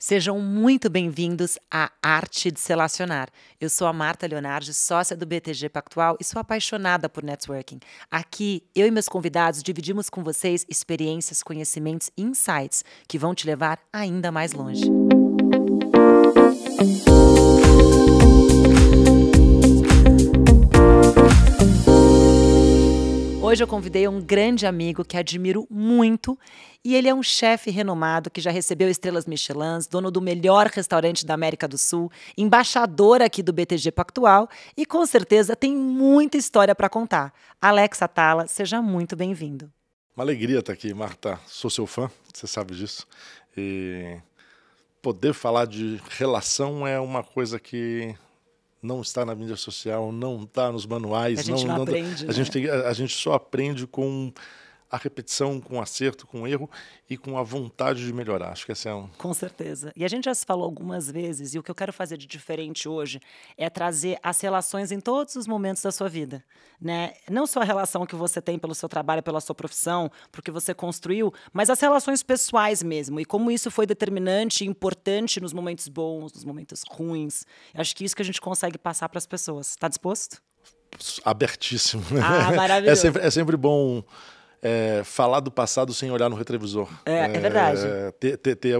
Sejam muito bem-vindos à Arte de Se Eu sou a Marta Leonardi, sócia do BTG Pactual e sou apaixonada por networking. Aqui, eu e meus convidados dividimos com vocês experiências, conhecimentos e insights que vão te levar ainda mais longe. Música Hoje eu convidei um grande amigo que admiro muito e ele é um chefe renomado que já recebeu estrelas Michelin, dono do melhor restaurante da América do Sul, embaixador aqui do BTG Pactual e com certeza tem muita história para contar. Alex Atala, seja muito bem-vindo. Uma alegria estar aqui, Marta. Sou seu fã, você sabe disso. E poder falar de relação é uma coisa que não está na mídia social, não está nos manuais, a gente não, não, não tá aprende, a, gente né? tem, a, a gente só aprende com a repetição com acerto, com erro e com a vontade de melhorar. Acho que essa é um... Com certeza. E a gente já se falou algumas vezes, e o que eu quero fazer de diferente hoje é trazer as relações em todos os momentos da sua vida. Né? Não só a relação que você tem pelo seu trabalho, pela sua profissão, porque você construiu, mas as relações pessoais mesmo. E como isso foi determinante e importante nos momentos bons, nos momentos ruins. Eu acho que isso que a gente consegue passar para as pessoas. Está disposto? Abertíssimo. Né? Ah, é maravilhoso. é sempre, é sempre bom é, falar do passado sem olhar no retrovisor. É, é verdade. É, ter, ter, ter,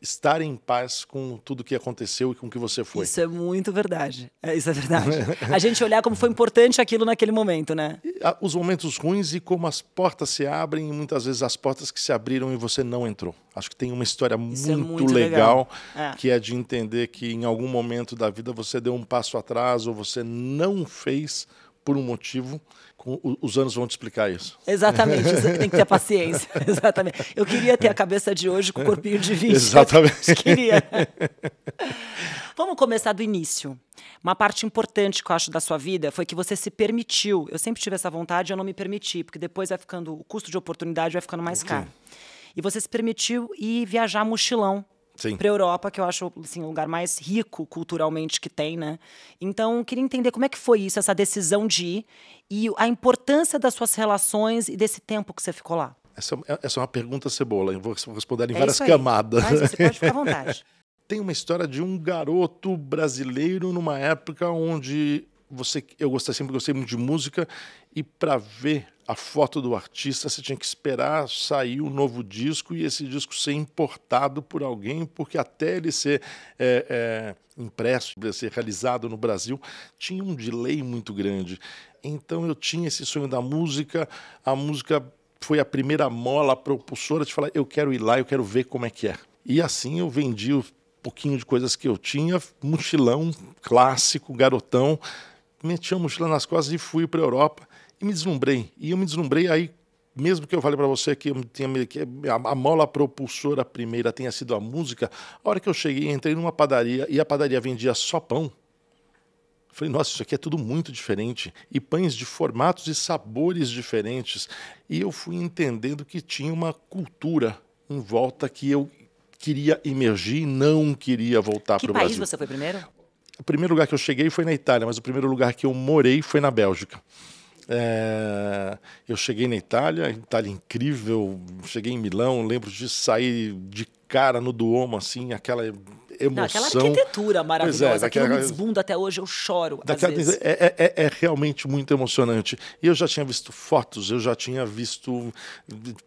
estar em paz com tudo que aconteceu e com o que você foi. Isso é muito verdade. É, isso é verdade. a gente olhar como foi importante aquilo naquele momento, né? E, a, os momentos ruins e como as portas se abrem e muitas vezes as portas que se abriram e você não entrou. Acho que tem uma história é muito, muito, legal, legal. É. que é de entender que em algum momento da vida você deu um passo atrás ou você não fez por um motivo. Os anos vão te explicar isso. Exatamente, tem que ter paciência. Exatamente. Eu queria ter a cabeça de hoje com o corpinho de 20. Exatamente. queria. Vamos começar do início. Uma parte importante que eu acho da sua vida foi que você se permitiu. Eu sempre tive essa vontade, eu não me permiti, porque depois vai ficando o custo de oportunidade vai ficando mais caro. E você se permitiu ir viajar mochilão para a Europa, que eu acho assim, o lugar mais rico culturalmente que tem, né? Então, queria entender como é que foi isso, essa decisão de ir e a importância das suas relações e desse tempo que você ficou lá. Essa, é essa é uma pergunta cebola, eu vou responder em é várias camadas. Mas você pode ficar à vontade. tem uma história de um garoto brasileiro numa época onde você, eu gostei, sempre gostei muito de música e para ver a foto do artista, você tinha que esperar sair o um novo disco e esse disco ser importado por alguém, porque até ele ser é, é, impresso, ser realizado no Brasil, tinha um delay muito grande. Então eu tinha esse sonho da música, a música foi a primeira mola propulsora de falar: eu quero ir lá, eu quero ver como é que é. E assim eu vendi um pouquinho de coisas que eu tinha, mochilão clássico, garotão, meti a mochila nas costas e fui para a Europa e me deslumbrei. E eu me deslumbrei aí, mesmo que eu fale para você que, eu tinha, que a, mola propulsora primeira tenha sido a música, a hora que eu cheguei, entrei numa padaria e a padaria vendia só pão. falei, nossa, isso aqui é tudo muito diferente. E pães de formatos e sabores diferentes. E eu fui entendendo que tinha uma cultura em volta que eu queria emergir e não queria voltar para o Brasil. Que país você foi primeiro? O primeiro lugar que eu cheguei foi na Itália, mas o primeiro lugar que eu morei foi na Bélgica. É, eu cheguei na Itália, Itália é incrível. Cheguei em Milão, lembro de sair de cara no Duomo, assim, aquela emoção. Não, aquela arquitetura é, maravilhosa, aquele é, daquela... aquilo me desbunda até hoje, eu choro. Daquela... É, é, é, é, realmente muito emocionante. Eu já tinha visto fotos, eu já tinha visto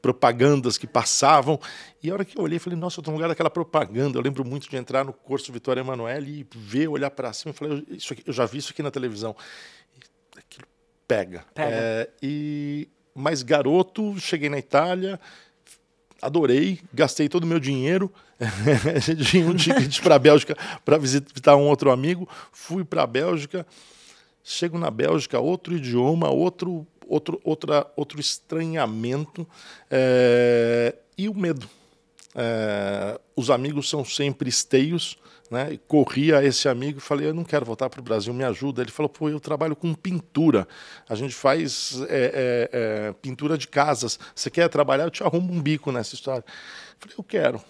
propagandas que passavam, e a hora que eu olhei, falei, nossa, eu estou no lugar daquela propaganda. Eu lembro muito de entrar no curso Vitória Emanuele e ver, olhar para cima e falei isso aqui, eu já vi isso aqui na televisão pega. pega. É, e mas garoto, cheguei na Itália, adorei, gastei todo o meu dinheiro de um ticket para a Bélgica para visitar um outro amigo, fui para a Bélgica, chego na Bélgica, outro idioma, outro outro outra outro estranhamento é, e o medo é, os amigos são sempre esteios, né? Corri a esse amigo e falei: Eu não quero voltar para o Brasil, me ajuda. Ele falou: Pô, eu trabalho com pintura. A gente faz é, é, é, pintura de casas. Você quer trabalhar? Eu te arrumo um bico nessa história. Eu falei: Eu quero,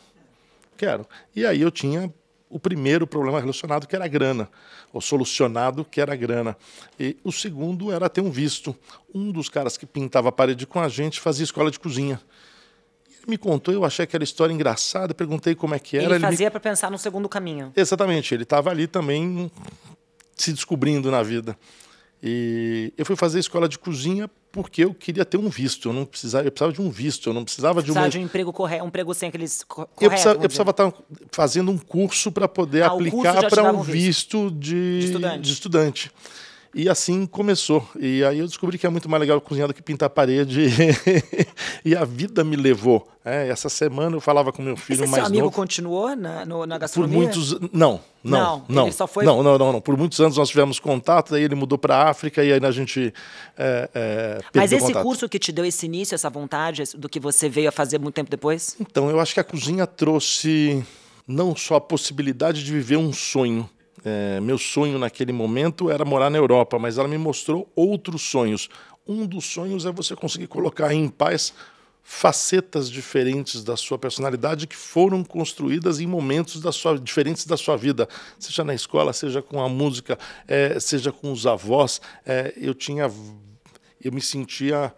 quero. E aí eu tinha o primeiro problema relacionado, que era a grana, ou solucionado, que era a grana. E o segundo era ter um visto. Um dos caras que pintava a parede com a gente fazia escola de cozinha me contou, eu achei aquela história engraçada, perguntei como é que era. Ele, fazia me... para pensar no segundo caminho. Exatamente, ele estava ali também se descobrindo na vida. E eu fui fazer escola de cozinha porque eu queria ter um visto. Eu não precisava, eu precisava de um visto, eu não precisava, precisava de, uma... de um emprego correto, um emprego sem aqueles correto, Eu precisava, eu precisava estar fazendo um curso para poder ah, aplicar para um visto, visto de... de estudante. De estudante. E assim começou. E aí eu descobri que é muito mais legal cozinhar do que pintar a parede. e a vida me levou. É, essa semana eu falava com meu filho Esse mais seu amigo novo. continuou na, no, na gastronomia? Por muitos... Não, não, não. não. Ele só foi... Não, não, não, não, Por muitos anos nós tivemos contato, aí ele mudou para a África e aí a gente é, é, Mas esse contato. curso que te deu esse início, essa vontade do que você veio a fazer muito tempo depois? Então, eu acho que a cozinha trouxe não só a possibilidade de viver um sonho, é, meu sonho naquele momento era morar na Europa, mas ela me mostrou outros sonhos. Um dos sonhos é você conseguir colocar em paz facetas diferentes da sua personalidade que foram construídas em momentos da sua, diferentes da sua vida, seja na escola, seja com a música, é, seja com os avós. É, eu tinha, eu me sentia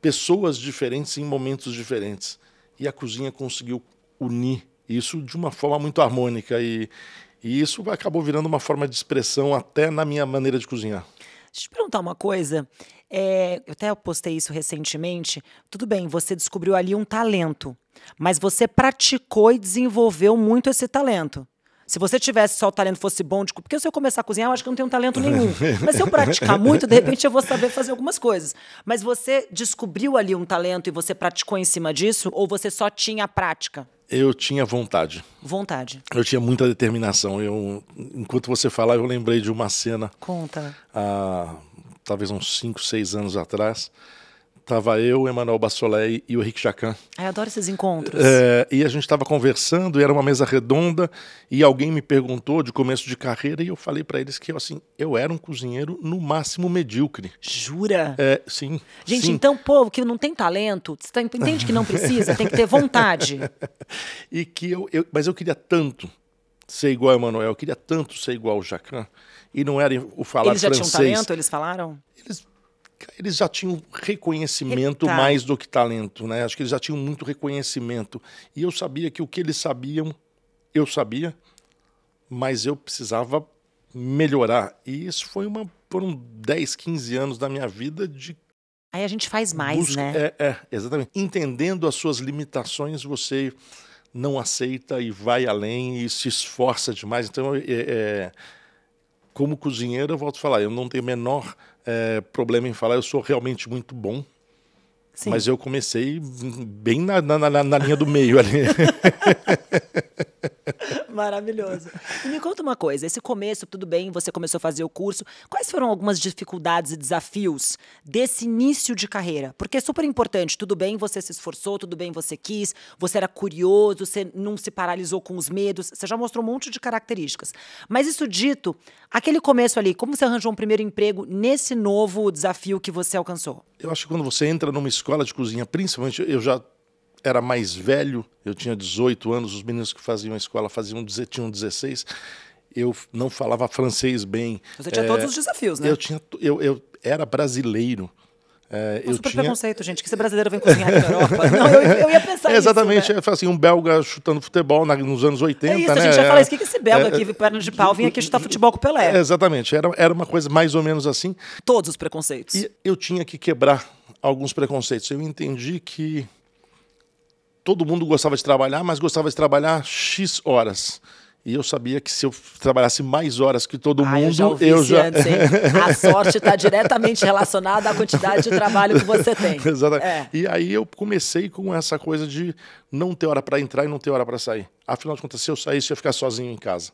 pessoas diferentes em momentos diferentes e a cozinha conseguiu unir isso de uma forma muito harmônica e e isso acabou virando uma forma de expressão até na minha maneira de cozinhar. Deixa eu te perguntar uma coisa. É, eu até postei isso recentemente. Tudo bem, você descobriu ali um talento, mas você praticou e desenvolveu muito esse talento. Se você tivesse só o talento fosse bom, de... porque se eu começar a cozinhar, eu acho que eu não tenho talento nenhum. Mas se eu praticar muito, de repente eu vou saber fazer algumas coisas. Mas você descobriu ali um talento e você praticou em cima disso? Ou você só tinha a prática? Eu tinha vontade. Vontade. Eu tinha muita determinação. Eu, enquanto você falava, eu lembrei de uma cena. Conta. Há, talvez uns 5, 6 anos atrás Tava eu, Emanuel Bassolet e o Rick Jacan. Eu adoro esses encontros. É, e a gente estava conversando, e era uma mesa redonda, e alguém me perguntou de começo de carreira, e eu falei para eles que eu, assim, eu era um cozinheiro no máximo medíocre. Jura? É, sim. Gente, sim. então, povo que não tem talento, você tá, entende que não precisa, tem que ter vontade. e que eu, eu, mas eu queria tanto ser igual a Emanuel, eu queria tanto ser igual o Jacan, e não era o falar francês. Eles já francês. tinham talento, eles falaram? Eles eles já tinham reconhecimento tá. mais do que talento, né? Acho que eles já tinham muito reconhecimento. E eu sabia que o que eles sabiam, eu sabia, mas eu precisava melhorar. E isso foi uma foram 10, 15 anos da minha vida de Aí a gente faz mais, busca, né? É, é, exatamente. Entendendo as suas limitações, você não aceita e vai além e se esforça demais. Então, é, é, como cozinheiro, eu volto a falar, eu não tenho menor é, problema em falar, eu sou realmente muito bom. Sim. Mas eu comecei bem na, na, na, na linha do meio ali. Maravilhoso. E me conta uma coisa, esse começo, tudo bem, você começou a fazer o curso. Quais foram algumas dificuldades e desafios desse início de carreira? Porque é super importante, tudo bem, você se esforçou, tudo bem, você quis, você era curioso, você não se paralisou com os medos, você já mostrou um monte de características. Mas isso dito, aquele começo ali, como você arranjou um primeiro emprego nesse novo desafio que você alcançou? Eu acho que quando você entra numa escola de cozinha, principalmente, eu já era mais velho, eu tinha 18 anos, os meninos que faziam a escola faziam, tinham 16, eu não falava francês bem. Você tinha é, todos os desafios, né? Eu, tinha, eu, eu era brasileiro. É, um eu super tinha... preconceito, gente, que ser brasileiro vem cozinhar na Europa. Não, eu, eu ia pensar é, Exatamente, nisso, né? assim, um belga chutando futebol na, nos anos 80, É isso, né? a gente já é, fala isso, é, o que, esse belga é, aqui, perna de pau, vem aqui chutar futebol com o Pelé? É, exatamente, era, era uma coisa mais ou menos assim. Todos os preconceitos. E eu tinha que quebrar alguns preconceitos. Eu entendi que todo mundo gostava de trabalhar, mas gostava de trabalhar X horas. E eu sabia que se eu trabalhasse mais horas que todo ah, mundo, eu já. Eu já... a sorte está diretamente relacionada à quantidade de trabalho que você tem. Exatamente. É. E aí eu comecei com essa coisa de não ter hora para entrar e não ter hora para sair. Afinal de contas, se eu saísse, eu ia ficar sozinho em casa.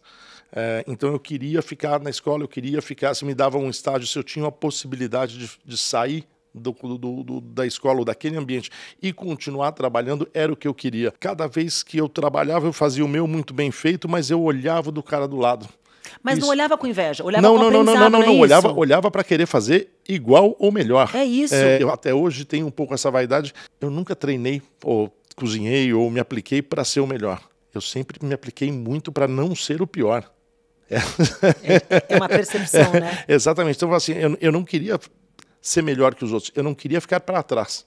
É, então eu queria ficar na escola, eu queria ficar. Se me dava um estágio, se eu tinha a possibilidade de, de sair do, do, do, da escola ou daquele ambiente e continuar trabalhando era o que eu queria. Cada vez que eu trabalhava, eu fazia o meu muito bem feito, mas eu olhava do cara do lado. Mas isso. não olhava com inveja, olhava não, com não, não, não, não, não, não, é olhava, olhava para querer fazer igual ou melhor. É isso. É, eu até hoje tenho um pouco essa vaidade. Eu nunca treinei ou cozinhei ou me apliquei para ser o melhor. Eu sempre me apliquei muito para não ser o pior. É, é uma percepção, né? Exatamente. Então, assim, eu, eu não queria ser melhor que os outros. Eu não queria ficar para trás.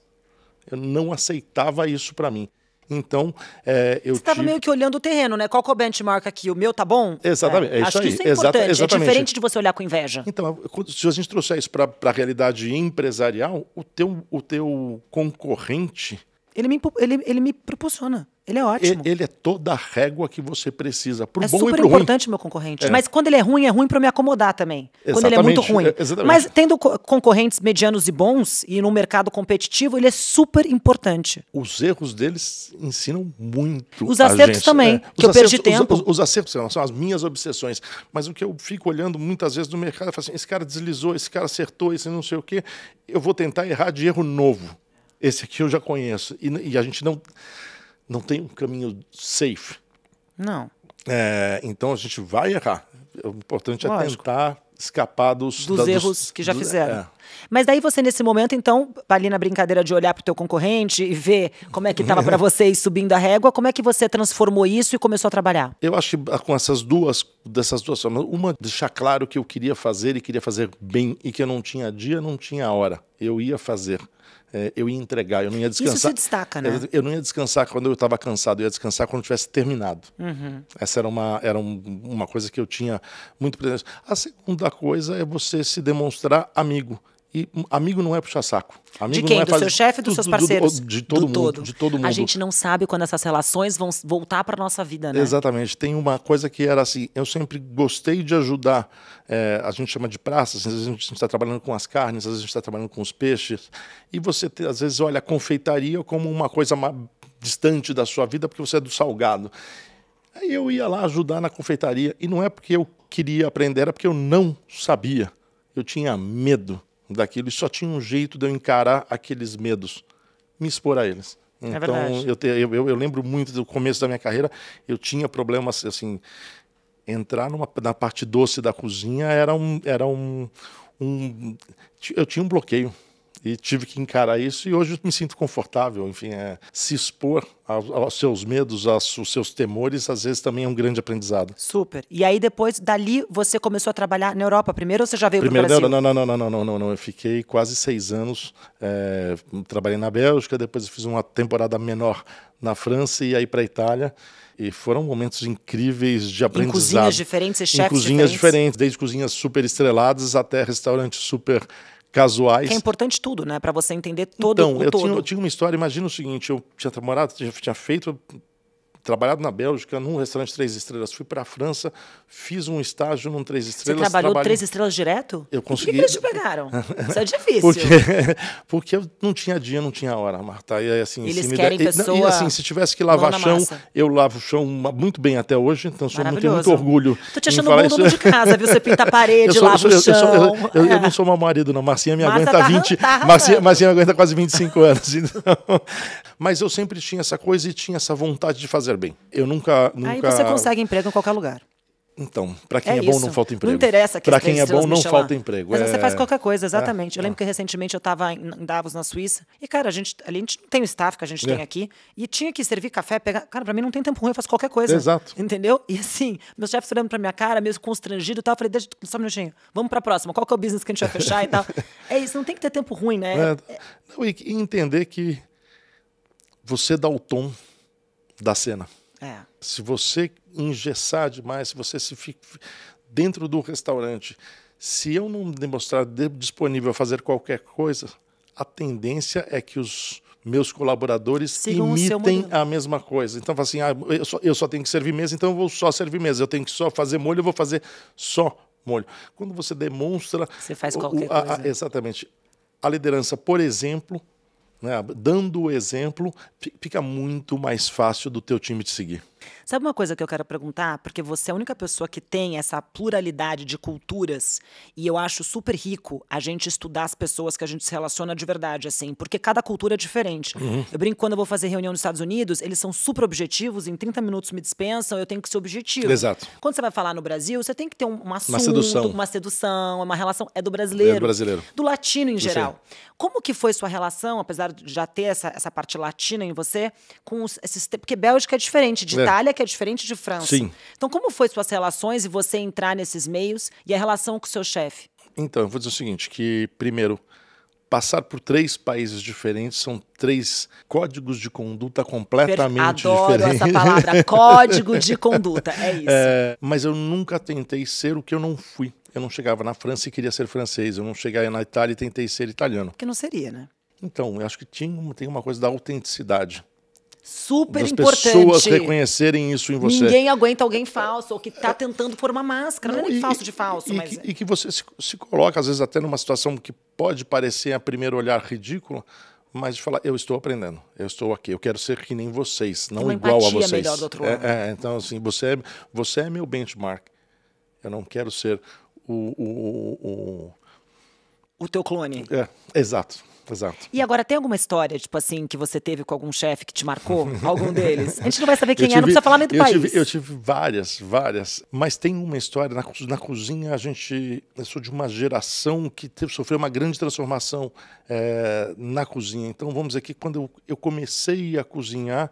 Eu não aceitava isso para mim. Então, é, eu Você estava tive... meio que olhando o terreno, né? Qual que é o benchmark aqui? O meu tá bom? Exatamente, é, é isso aí. Isso é, Exata, é exatamente. é diferente de você olhar com inveja. Então, se a gente trouxer isso para a realidade empresarial, o teu, o teu concorrente ele me, ele, ele me proporciona. Ele é ótimo. Ele, ele é toda a régua que você precisa. Pro é bom super e pro importante, meu concorrente. É. Mas quando ele é ruim, é ruim para me acomodar também. Exatamente. Quando ele é muito ruim. É, Mas tendo co concorrentes medianos e bons, e num mercado competitivo, ele é super importante. Os erros deles ensinam muito. Os acertos gente, também, né? que os eu acertos, perdi tempo. Os, os, os, acertos são as minhas obsessões. Mas o que eu fico olhando muitas vezes no mercado, eu falo assim: esse cara deslizou, esse cara acertou, esse não sei o quê. Eu vou tentar errar de erro novo esse aqui eu já conheço. E, e a gente não, não tem um caminho safe. Não. É, então a gente vai errar. É o importante é Lógico. é tentar escapar dos, dos da, erros dos, que já fizeram. É. Mas daí você, nesse momento, então, tá ali na brincadeira de olhar para o teu concorrente e ver como é que estava para você e subindo a régua, como é que você transformou isso e começou a trabalhar? Eu acho que ah, com essas duas, dessas duas formas, uma, deixar claro que eu queria fazer e queria fazer bem e que eu não tinha dia, não tinha hora. Eu ia fazer é, eu ia entregar, eu não ia descansar. Isso se destaca, né? Eu, não ia descansar quando eu estava cansado, eu ia descansar quando eu tivesse terminado. Uhum. Essa era, uma, era um, uma coisa que eu tinha muito presente. A segunda coisa é você se demonstrar amigo. E amigo não é puxar saco. Amigo de quem? É do seu chefe, dos do, seus parceiros? Do, do, oh, de todo mundo. Todo. De todo mundo. A gente não sabe quando essas relações vão voltar para nossa vida, né? Exatamente. Tem uma coisa que era assim, eu sempre gostei de ajudar. É, a gente chama de praças, às vezes a gente está trabalhando com as carnes, às vezes a gente está trabalhando com os peixes. E você, às vezes, olha a confeitaria como uma coisa distante da sua vida, porque você é do salgado. Aí eu ia lá ajudar na confeitaria. E não é porque eu queria aprender, era porque eu não sabia. Eu tinha medo daquilo e só tinha um jeito de eu encarar aqueles medos, me expor a eles. É então, eu, te, eu, eu, lembro muito do começo da minha carreira, eu tinha problemas assim. Entrar numa, na parte doce da cozinha era um. Era um, um eu tinha um bloqueio e tive que encarar isso e hoje me sinto confortável. Enfim, é, se expor aos, aos, seus medos, aos, seus temores, às vezes também é um grande aprendizado. Super. E aí depois, dali, você começou a trabalhar na Europa primeiro ou você já veio para o Brasil? Não, não, não, não, não, não, não, não. Eu fiquei quase seis anos, é, trabalhei na Bélgica, depois fiz uma temporada menor na França e aí para a Itália. E foram momentos incríveis de aprendizado. Em cozinhas diferentes, chefes em cozinhas diferentes. diferentes, desde cozinhas super estreladas até restaurantes super casuais. Que é importante tudo, né? Para você entender todo então, o eu Então, Tinha, eu tinha uma história, imagina o seguinte, eu tinha namorado, já tinha feito trabalhado na Bélgica, num restaurante três estrelas. Fui para a França, fiz um estágio num três estrelas. Você trabalhou trabalhei... três estrelas direto? Eu consegui. Que eles te pagaram? Isso é difícil. Porque, porque eu não tinha dia, não tinha hora, Marta. E, assim, Eles querem der... pessoa... E, assim, se tivesse que lavar chão, massa. eu lavo chão muito bem até hoje, então sou muito, muito orgulho. Tô te achando um dono de casa, viu? Você pinta a parede, lava o chão. Eu, sou, eu, eu, eu, é. não sou meu marido, não. Marcinha me Marta aguenta tá 20... Tá Marcinha, Marcinha aguenta quase 25 anos. Então... Mas eu sempre tinha essa coisa e tinha essa vontade de fazer bem. Eu nunca, nunca. Aí você consegue emprego em qualquer lugar. Então, para quem é, é bom não falta emprego. Não interessa Para quem é bom não falta emprego. Mas é... você faz qualquer coisa, exatamente. É. Eu lembro que recentemente eu estava em Davos, na Suíça, e cara, a gente ali a gente não tem o staff que a gente é. tem aqui, e tinha que servir café, pegar, cara, para mim não tem tempo ruim, eu faço qualquer coisa. Exato. Entendeu? E assim, meus chefes olhando para minha cara, meio constrangido e tal, eu falei, deixa só um minutinho. Vamos para a próxima. Qual que é o business que a gente vai fechar e tal? É isso, não tem que ter tempo ruim, né? É. Não, e entender que você dá o tom da cena. É. Se você engessar demais, se você se fica dentro do restaurante, se eu não demonstrar disponível a fazer qualquer coisa, a tendência é que os meus colaboradores Sigam imitem a mesma coisa. Então, assim, ah, eu, só, eu só tenho que servir mesa, então eu vou só servir mesa. Eu tenho que só fazer molho, eu vou fazer só molho. Quando você demonstra... Você faz qualquer o, a, coisa. A, exatamente. A liderança, por exemplo, né, dando o exemplo, fica muito mais fácil do teu time te seguir. Sabe uma coisa que eu quero perguntar? Porque você é a única pessoa que tem essa pluralidade de culturas e eu acho super rico a gente estudar as pessoas que a gente se relaciona de verdade, assim, porque cada cultura é diferente. Uhum. Eu brinco quando eu vou fazer reunião nos Estados Unidos, eles são super objetivos, em 30 minutos me dispensam, eu tenho que ser objetivo. Exato. Quando você vai falar no Brasil, você tem que ter um, um assunto, uma sedução, uma, sedução, uma relação. É do brasileiro. É do brasileiro. Do latino em geral. Como que foi sua relação, apesar de já ter essa, essa parte latina em você, com esses. Porque Bélgica é diferente de é. Itália Itália que é diferente de França. Sim. Então, como foi suas relações e você entrar nesses meios e a relação com o seu chefe? Então, eu vou dizer o seguinte, que primeiro, passar por três países diferentes são três códigos de conduta completamente per Adoro diferentes. Adoro essa palavra, código de conduta, é isso. É, mas eu nunca tentei ser o que eu não fui. Eu não chegava na França e queria ser francês. Eu não chegava na Itália e tentei ser italiano. Que não seria, né? Então, eu acho que tinha, tem uma coisa da autenticidade super das importante. pessoas reconhecerem isso em você. Ninguém aguenta alguém falso ou que está tentando pôr uma máscara, não, é não é nem e, falso de falso. E, mas... que, é. e que você se, se, coloca, às vezes, até numa situação que pode parecer a primeiro olhar ridícula, mas de falar, eu estou aprendendo, eu estou aqui, eu quero ser que nem vocês, não uma igual a vocês. Melhor do outro é, lado. é, então, assim, você é, você é meu benchmark. Eu não quero ser o, o, o, o o teu clone. É, exato. Exato. E agora, tem alguma história, tipo assim, que você teve com algum chefe que te marcou? algum deles? A gente não vai saber quem tive, é, não precisa falar nem do eu país. Tive, eu tive várias, várias. Mas tem uma história, na, na cozinha a gente, eu sou de uma geração que teve, sofreu uma grande transformação é, na cozinha. Então, vamos dizer que quando eu, eu comecei a cozinhar,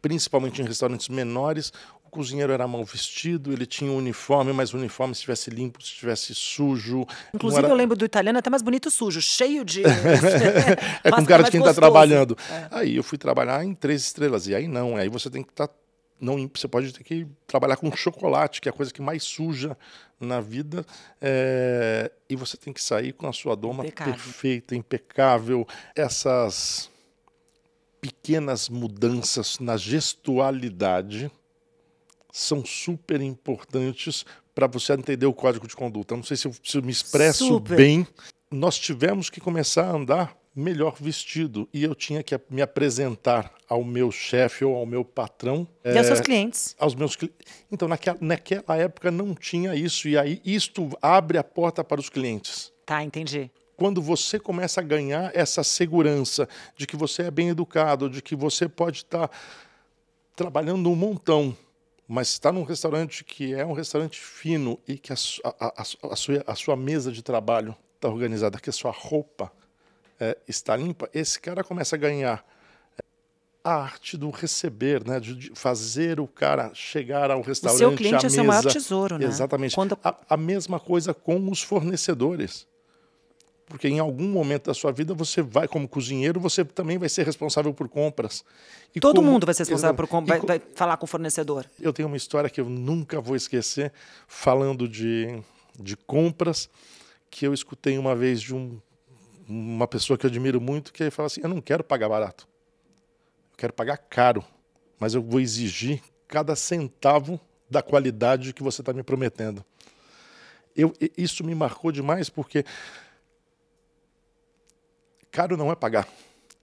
principalmente em restaurantes menores, cozinheiro era mal vestido, ele tinha um uniforme, mas o uniforme se estivesse limpo, se estivesse sujo. Inclusive, era... eu lembro do italiano até mais bonito sujo, cheio de. é com cara de quem está trabalhando. É. Aí eu fui trabalhar em três estrelas, e aí não, aí você tem que estar. Tá não você pode ter que trabalhar com chocolate, que é a coisa que mais suja na vida, é, e você tem que sair com a sua doma perfeita, impecável. Essas pequenas mudanças na gestualidade são super importantes para você entender o código de conduta. não sei se eu, se eu me expresso super. bem. Nós tivemos que começar a andar melhor vestido e eu tinha que me apresentar ao meu chefe ou ao meu patrão. E é, aos seus eh, clientes. Aos meus clientes. Então, naquela, naquela época não tinha isso, e aí isto abre a porta para os clientes. Tá, entendi quando você começa a ganhar essa segurança de que você é bem educado, de que você pode estar tá trabalhando um montão mas está num restaurante que é um restaurante fino e que a, a, a, a sua, sua, mesa de trabalho está organizada, que a sua roupa é, está limpa, esse cara começa a ganhar é, a arte do receber, né? de fazer o cara chegar ao restaurante. O seu cliente mesa. é seu maior tesouro, né? Exatamente. Quando... A, a mesma coisa com os fornecedores porque em algum momento da sua vida você vai, como cozinheiro, você também vai ser responsável por compras. E Todo como... mundo vai ser responsável por compras, vai, vai falar com o fornecedor. Eu tenho uma história que eu nunca vou esquecer, falando de, de compras, que eu escutei uma vez de um, uma pessoa que eu admiro muito, que fala assim, eu não quero pagar barato, eu quero pagar caro, mas eu vou exigir cada centavo da qualidade que você está me prometendo. Eu, isso me marcou demais, porque Caro não é pagar.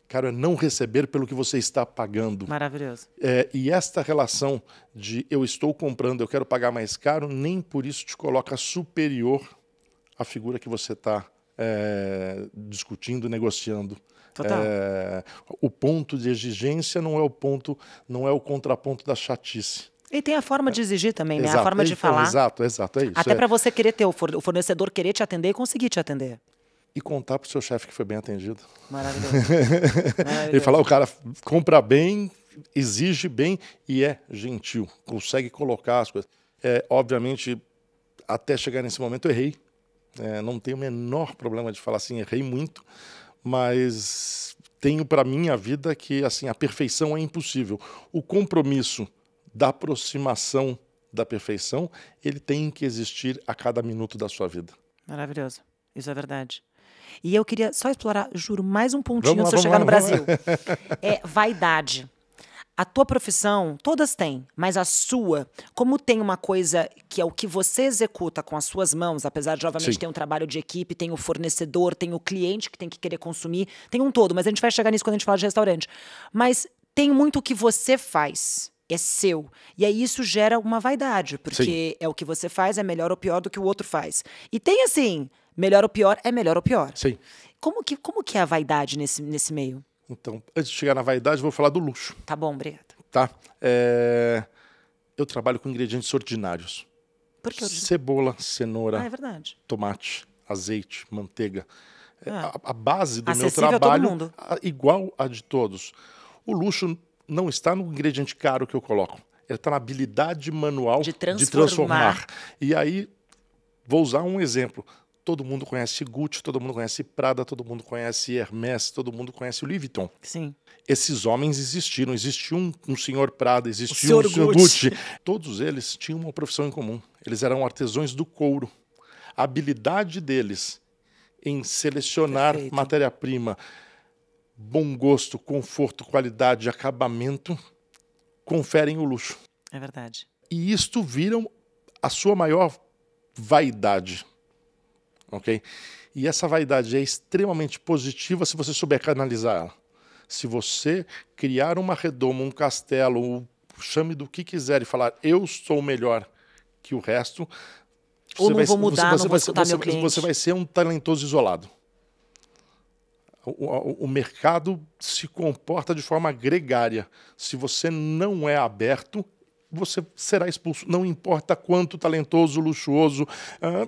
Caro é não receber pelo que você está pagando. Maravilhoso. É, e esta relação de eu estou comprando, eu quero pagar mais caro, nem por isso te coloca superior à figura que você está é, discutindo, negociando. É, o ponto de exigência não é o ponto, não é o contraponto da chatice. E tem a forma de exigir também, né? a forma de então, falar. Exato, exato, é isso. Até é. para você querer ter o fornecedor querer te atender e conseguir te atender e contar para o seu chefe que foi bem atendido. Maravilhoso. Maravilhoso. Ele o cara compra bem, exige bem e é gentil, consegue colocar as coisas. É, obviamente, até chegar nesse momento, errei. É, não tenho o menor problema de falar assim, errei muito, mas tenho para minha vida que assim a perfeição é impossível. O compromisso da aproximação da perfeição, ele tem que existir a cada minuto da sua vida. Maravilhoso. Isso é verdade. E eu queria só explorar, juro, mais um pontinho antes de eu chegar lá, no Brasil. Lá. É vaidade. A tua profissão, todas têm, mas a sua, como tem uma coisa que é o que você executa com as suas mãos, apesar de, obviamente, Sim. ter um trabalho de equipe, tem o fornecedor, tem o cliente que tem que querer consumir, tem um todo, mas a gente vai chegar nisso quando a gente fala de restaurante. Mas tem muito o que você faz é seu. E aí isso gera uma vaidade, porque Sim. é o que você faz é melhor ou pior do que o outro faz. E tem assim, melhor ou pior é melhor ou pior. Sim. Como que, como que é a vaidade nesse, nesse meio? Então, antes de chegar na vaidade, vou falar do luxo. Tá bom, obrigado. Tá. É... Eu trabalho com ingredientes ordinários. Por que ordinário? Cebola, cenoura, ah, é tomate, azeite, manteiga. É, ah. A, a, base do Acessível meu trabalho igual a de todos. O luxo não está no ingrediente caro que eu coloco. Ele está na habilidade manual de transformar. de transformar. E aí, vou usar um exemplo todo mundo conhece Gucci, todo mundo conhece Prada, todo mundo conhece Hermès, todo mundo conhece Louis Vuitton. Sim. Esses homens existiram. Existiu um, um senhor Prada, existiu um senhor Gucci. Gucci. Todos eles tinham uma profissão em comum. Eles eram artesãos do couro. A habilidade deles em selecionar matéria-prima, bom gosto, conforto, qualidade, acabamento, conferem o luxo. É verdade. E isto viram a sua maior vaidade ok? E essa vaidade é extremamente positiva se você souber canalizar ela. Se você criar uma redoma, um castelo, chame do que quiser e falar eu sou melhor que o resto, ou não vai, vou mudar, você, não vai, vou você, você, você vai ser um talentoso isolado. O, o, o, mercado se comporta de forma gregária. Se você não é aberto, você será expulso. Não importa quanto talentoso, luxuoso uh,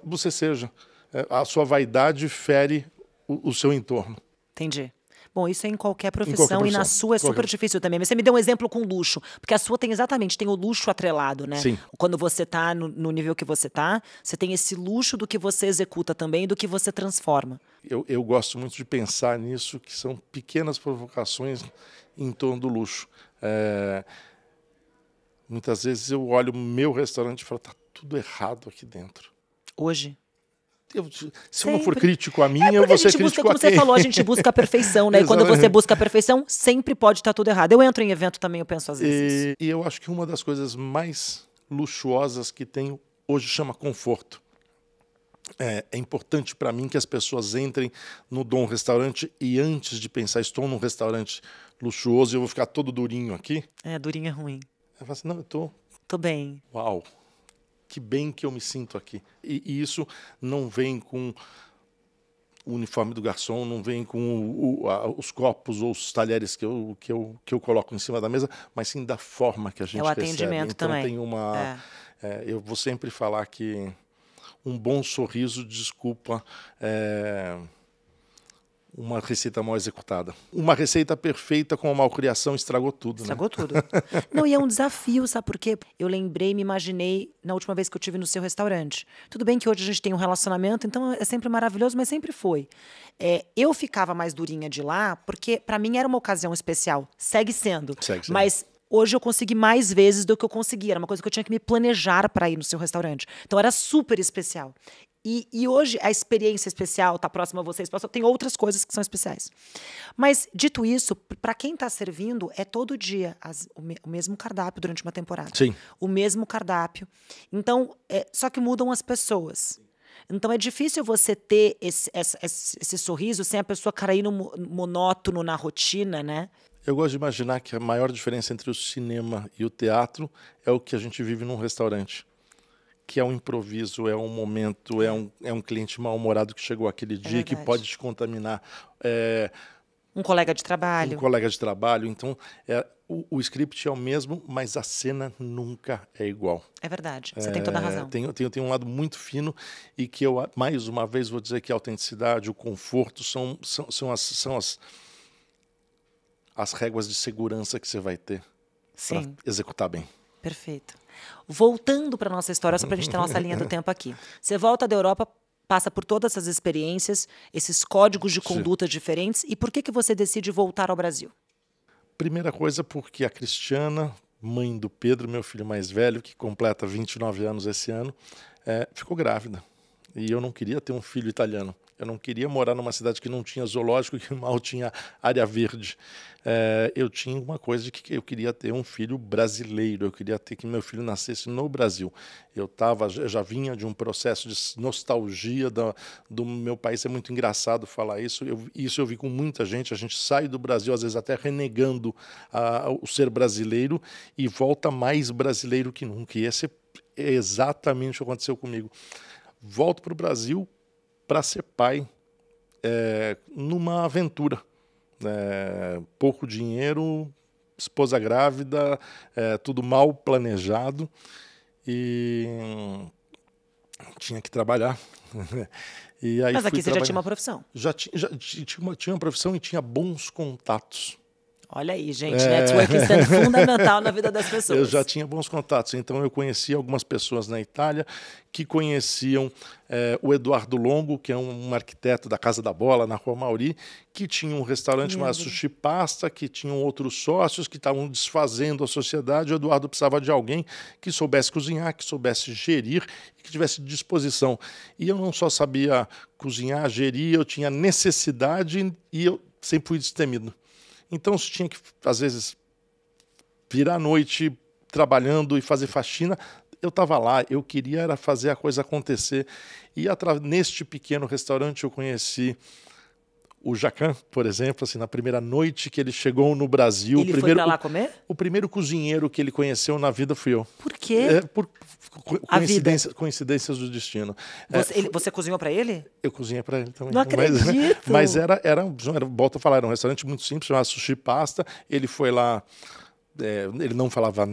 você seja. É, a sua vaidade fere o, o seu entorno. Entendi. Bom, isso é em qualquer profissão, em qualquer profissão. e na sua é super difícil também. Mas você me deu um exemplo com luxo, porque a sua tem exatamente, tem o luxo atrelado, né? Sim. Quando você está no, no, nível que você está, você tem esse luxo do que você executa também, do que você transforma. Eu, eu gosto muito de pensar nisso, que são pequenas provocações em torno do luxo. É, muitas vezes eu olho o meu restaurante e falo, tá tudo errado aqui dentro. Hoje? eu, se sempre. eu for crítico a minha, é eu vou ser crítico busca, como a você falou, a gente busca a perfeição, né? e quando você busca a perfeição, sempre pode estar tudo errado. Eu entro em evento também, eu penso às vezes. E, e eu acho que uma das coisas mais luxuosas que tenho hoje chama conforto. É, é, importante para mim que as pessoas entrem no Dom Restaurante e antes de pensar, estou num restaurante luxuoso e eu vou ficar todo durinho aqui. É, durinho é ruim. Eu falo assim, não, eu tô... Tô bem. Uau que bem que eu me sinto aqui. E, e isso não vem com o uniforme do garçom, não vem com o, o, a, os copos ou os talheres que eu, que, eu, que eu coloco em cima da mesa, mas sim da forma que a gente é o recebe. atendimento então, também. Tem uma, é. É, eu vou sempre falar que um bom sorriso desculpa. É, uma receita mal executada. Uma receita perfeita com uma malcriação estragou tudo. Né? Estragou né? tudo. Não, e é um desafio, sabe por quê? Eu lembrei, me imaginei na última vez que eu tive no seu restaurante. Tudo bem que hoje a gente tem um relacionamento, então é sempre maravilhoso, mas sempre foi. É, eu ficava mais durinha de lá, porque para mim era uma ocasião especial. Segue sendo. Segue sendo. Mas hoje eu consegui mais vezes do que eu conseguia. Era uma coisa que eu tinha que me planejar para ir no seu restaurante. Então era super especial. E, e hoje a experiência especial está próxima a vocês, tem outras coisas que são especiais. Mas, dito isso, para quem está servindo, é todo dia as, o, me, o, mesmo cardápio durante uma temporada. Sim. O mesmo cardápio. Então, é, só que mudam as pessoas. Então é difícil você ter esse, esse, esse sorriso sem a pessoa cair no monótono, na rotina, né? Eu gosto de imaginar que a maior diferença entre o cinema e o teatro é o que a gente vive num restaurante que é um improviso, é um momento, é um, é um cliente mal-humorado que chegou aquele é dia, é que pode te contaminar. É, um colega de trabalho. Um colega de trabalho. Então, é, o, o, script é o mesmo, mas a cena nunca é igual. É verdade, é, você é, tem toda a razão. Tem, tem, tem um lado muito fino e que eu, mais uma vez, vou dizer que a autenticidade, o conforto são, são, são, as, são as, as réguas de segurança que você vai ter para executar bem. Perfeito. Voltando para nossa história, só para a gente ter nossa linha do tempo aqui. Você volta da Europa passa por todas essas experiências, esses códigos de conduta Sim. diferentes, e por que, que você decide voltar ao Brasil? Primeira coisa, porque a Cristiana, mãe do Pedro, meu filho mais velho, que completa 29 anos esse ano, é, ficou grávida. E eu não queria ter um filho italiano. Eu não queria morar numa cidade que não tinha zoológico, que mal tinha área verde. É, eu tinha uma coisa de que eu queria ter um filho brasileiro, eu queria ter que meu filho nascesse no Brasil. Eu tava, eu já vinha de um processo de nostalgia do, do meu país. É muito engraçado falar isso. Eu, isso eu vi com muita gente. A gente sai do Brasil, às vezes até renegando a, o ser brasileiro, e volta mais brasileiro que nunca. E esse é exatamente o que aconteceu comigo. Volto para o Brasil, para ser pai é, numa aventura. É, pouco dinheiro, esposa grávida, é, tudo mal planejado e tinha que trabalhar. Mas aqui você trabalhar. já tinha uma profissão? Já, já tinha, uma, tinha uma profissão e tinha bons contatos. Olha aí, gente, é... networking sendo fundamental na vida das pessoas. Eu já tinha bons contatos, então eu conheci algumas pessoas na Itália que conheciam é, o Eduardo Longo, que é um, um, arquiteto da Casa da Bola, na Rua Mauri, que tinha um restaurante uma Sushi Pasta, que tinham outros sócios que estavam desfazendo a sociedade. O Eduardo precisava de alguém que soubesse cozinhar, que soubesse gerir e que tivesse disposição. E eu não só sabia cozinhar, gerir, eu tinha necessidade e eu sempre fui destemido. Então você tinha que, às vezes, virar a noite trabalhando e fazer faxina. Eu estava lá, eu queria era fazer a coisa acontecer. E neste pequeno restaurante eu conheci o Jacan, por exemplo, assim, na primeira noite que ele chegou no Brasil. Ele primeiro, foi pra lá comer? O, o, primeiro cozinheiro que ele conheceu na vida fui eu. Por quê? É, por coincidência, coincidências do destino. É, você, é, ele, você cozinhou para ele? Eu cozinhei para ele também. Não acredito. Mas, mas era, era, era, volta a falar, era um restaurante muito simples, chamado Sushi Pasta. Ele foi lá. É, ele não falava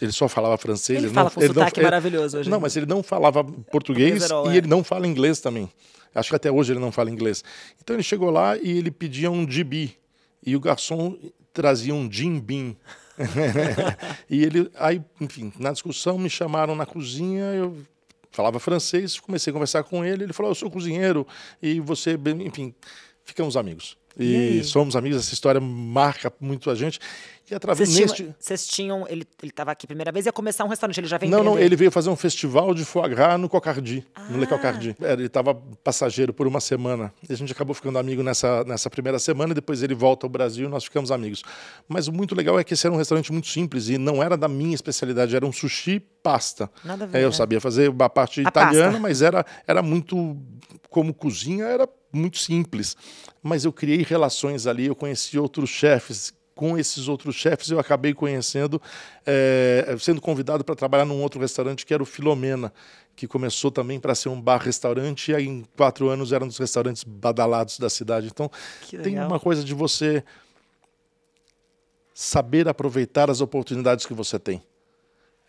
ele só falava francês. Ele, ele fala não, com ele sotaque não, maravilhoso hoje. Não, mas ele não falava português e ele é. não fala inglês também. Acho que até hoje ele não fala inglês. Então ele chegou lá e ele pedia um gibi. E o garçom trazia um Jim e ele, aí, enfim, na discussão me chamaram na cozinha, eu falava francês, comecei a conversar com ele, ele falou, eu sou cozinheiro e você, enfim, ficamos amigos. E, e somos amigos, essa história marca muito a gente que através vocês neste... Tinham, vocês tinham. Ele estava aqui a primeira vez, ia começar um restaurante, ele já vem. Não, não, ele veio fazer um festival de foie gras no Cocardi, ah. no Le ah. Cocardi. É, ele estava passageiro por uma semana. E a gente acabou ficando amigo nessa, nessa primeira semana, e depois ele volta ao Brasil e nós ficamos amigos. Mas o muito legal é que esse era um restaurante muito simples e não era da minha especialidade, era um sushi pasta. Nada a ver, é, eu né? sabia fazer a parte a italiana, pasta. mas era, era muito. Como cozinha, era muito simples. Mas eu criei relações ali, eu conheci outros chefes com esses outros chefes, eu acabei conhecendo, é, sendo convidado para trabalhar num outro restaurante que era o Filomena, que começou também para ser um bar-restaurante e aí, em quatro anos era um dos restaurantes badalados da cidade. Então, tem uma coisa de você saber aproveitar as oportunidades que você tem.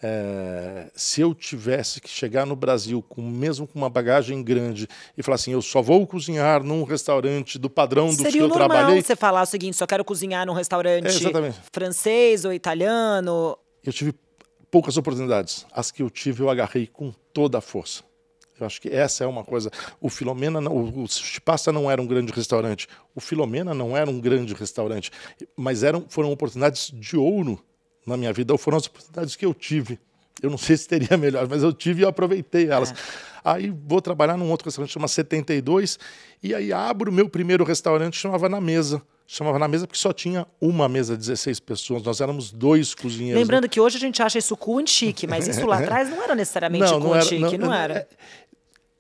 É, se eu tivesse que chegar no Brasil, com, mesmo com uma bagagem grande, e falar assim, eu só vou cozinhar num restaurante do padrão do que eu normal trabalhei. você falar o seguinte, só quero cozinhar num restaurante é, francês ou italiano. Eu tive poucas oportunidades. As que eu tive, eu agarrei com toda a força. Eu acho que essa é uma coisa. O Filomena, o, o Chipasta não era um grande restaurante. O Filomena não era um grande restaurante, mas eram, foram oportunidades de ouro na minha vida ou foram as oportunidades que eu tive. Eu não sei se teria melhor, mas eu tive e eu aproveitei elas. É. Aí vou trabalhar num outro restaurante chama 72 e aí abro o meu primeiro restaurante chamava Na Mesa. Chamava na mesa porque só tinha uma mesa, 16 pessoas. Nós éramos dois cozinheiros. Lembrando né? que hoje a gente acha isso cool e chique, mas isso lá atrás não era necessariamente não, cool não era, chique, não, não, não é, era. É,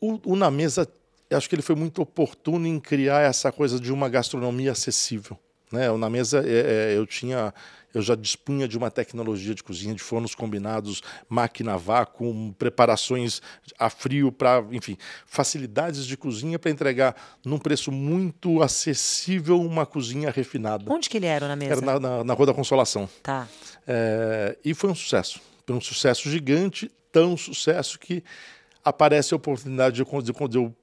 o, o Na Mesa, acho que ele foi muito oportuno em criar essa coisa de uma gastronomia acessível. Né? Eu, na mesa é, é, eu tinha eu já dispunha de uma tecnologia de cozinha, de fornos combinados, máquina a vácuo, preparações a frio para, enfim, facilidades de cozinha para entregar num preço muito acessível uma cozinha refinada. Onde que ele era na mesa? Era na, na, na Rua da Consolação. Tá. É, e foi um sucesso. Foi um sucesso gigante, tão sucesso que aparece a oportunidade de, de eu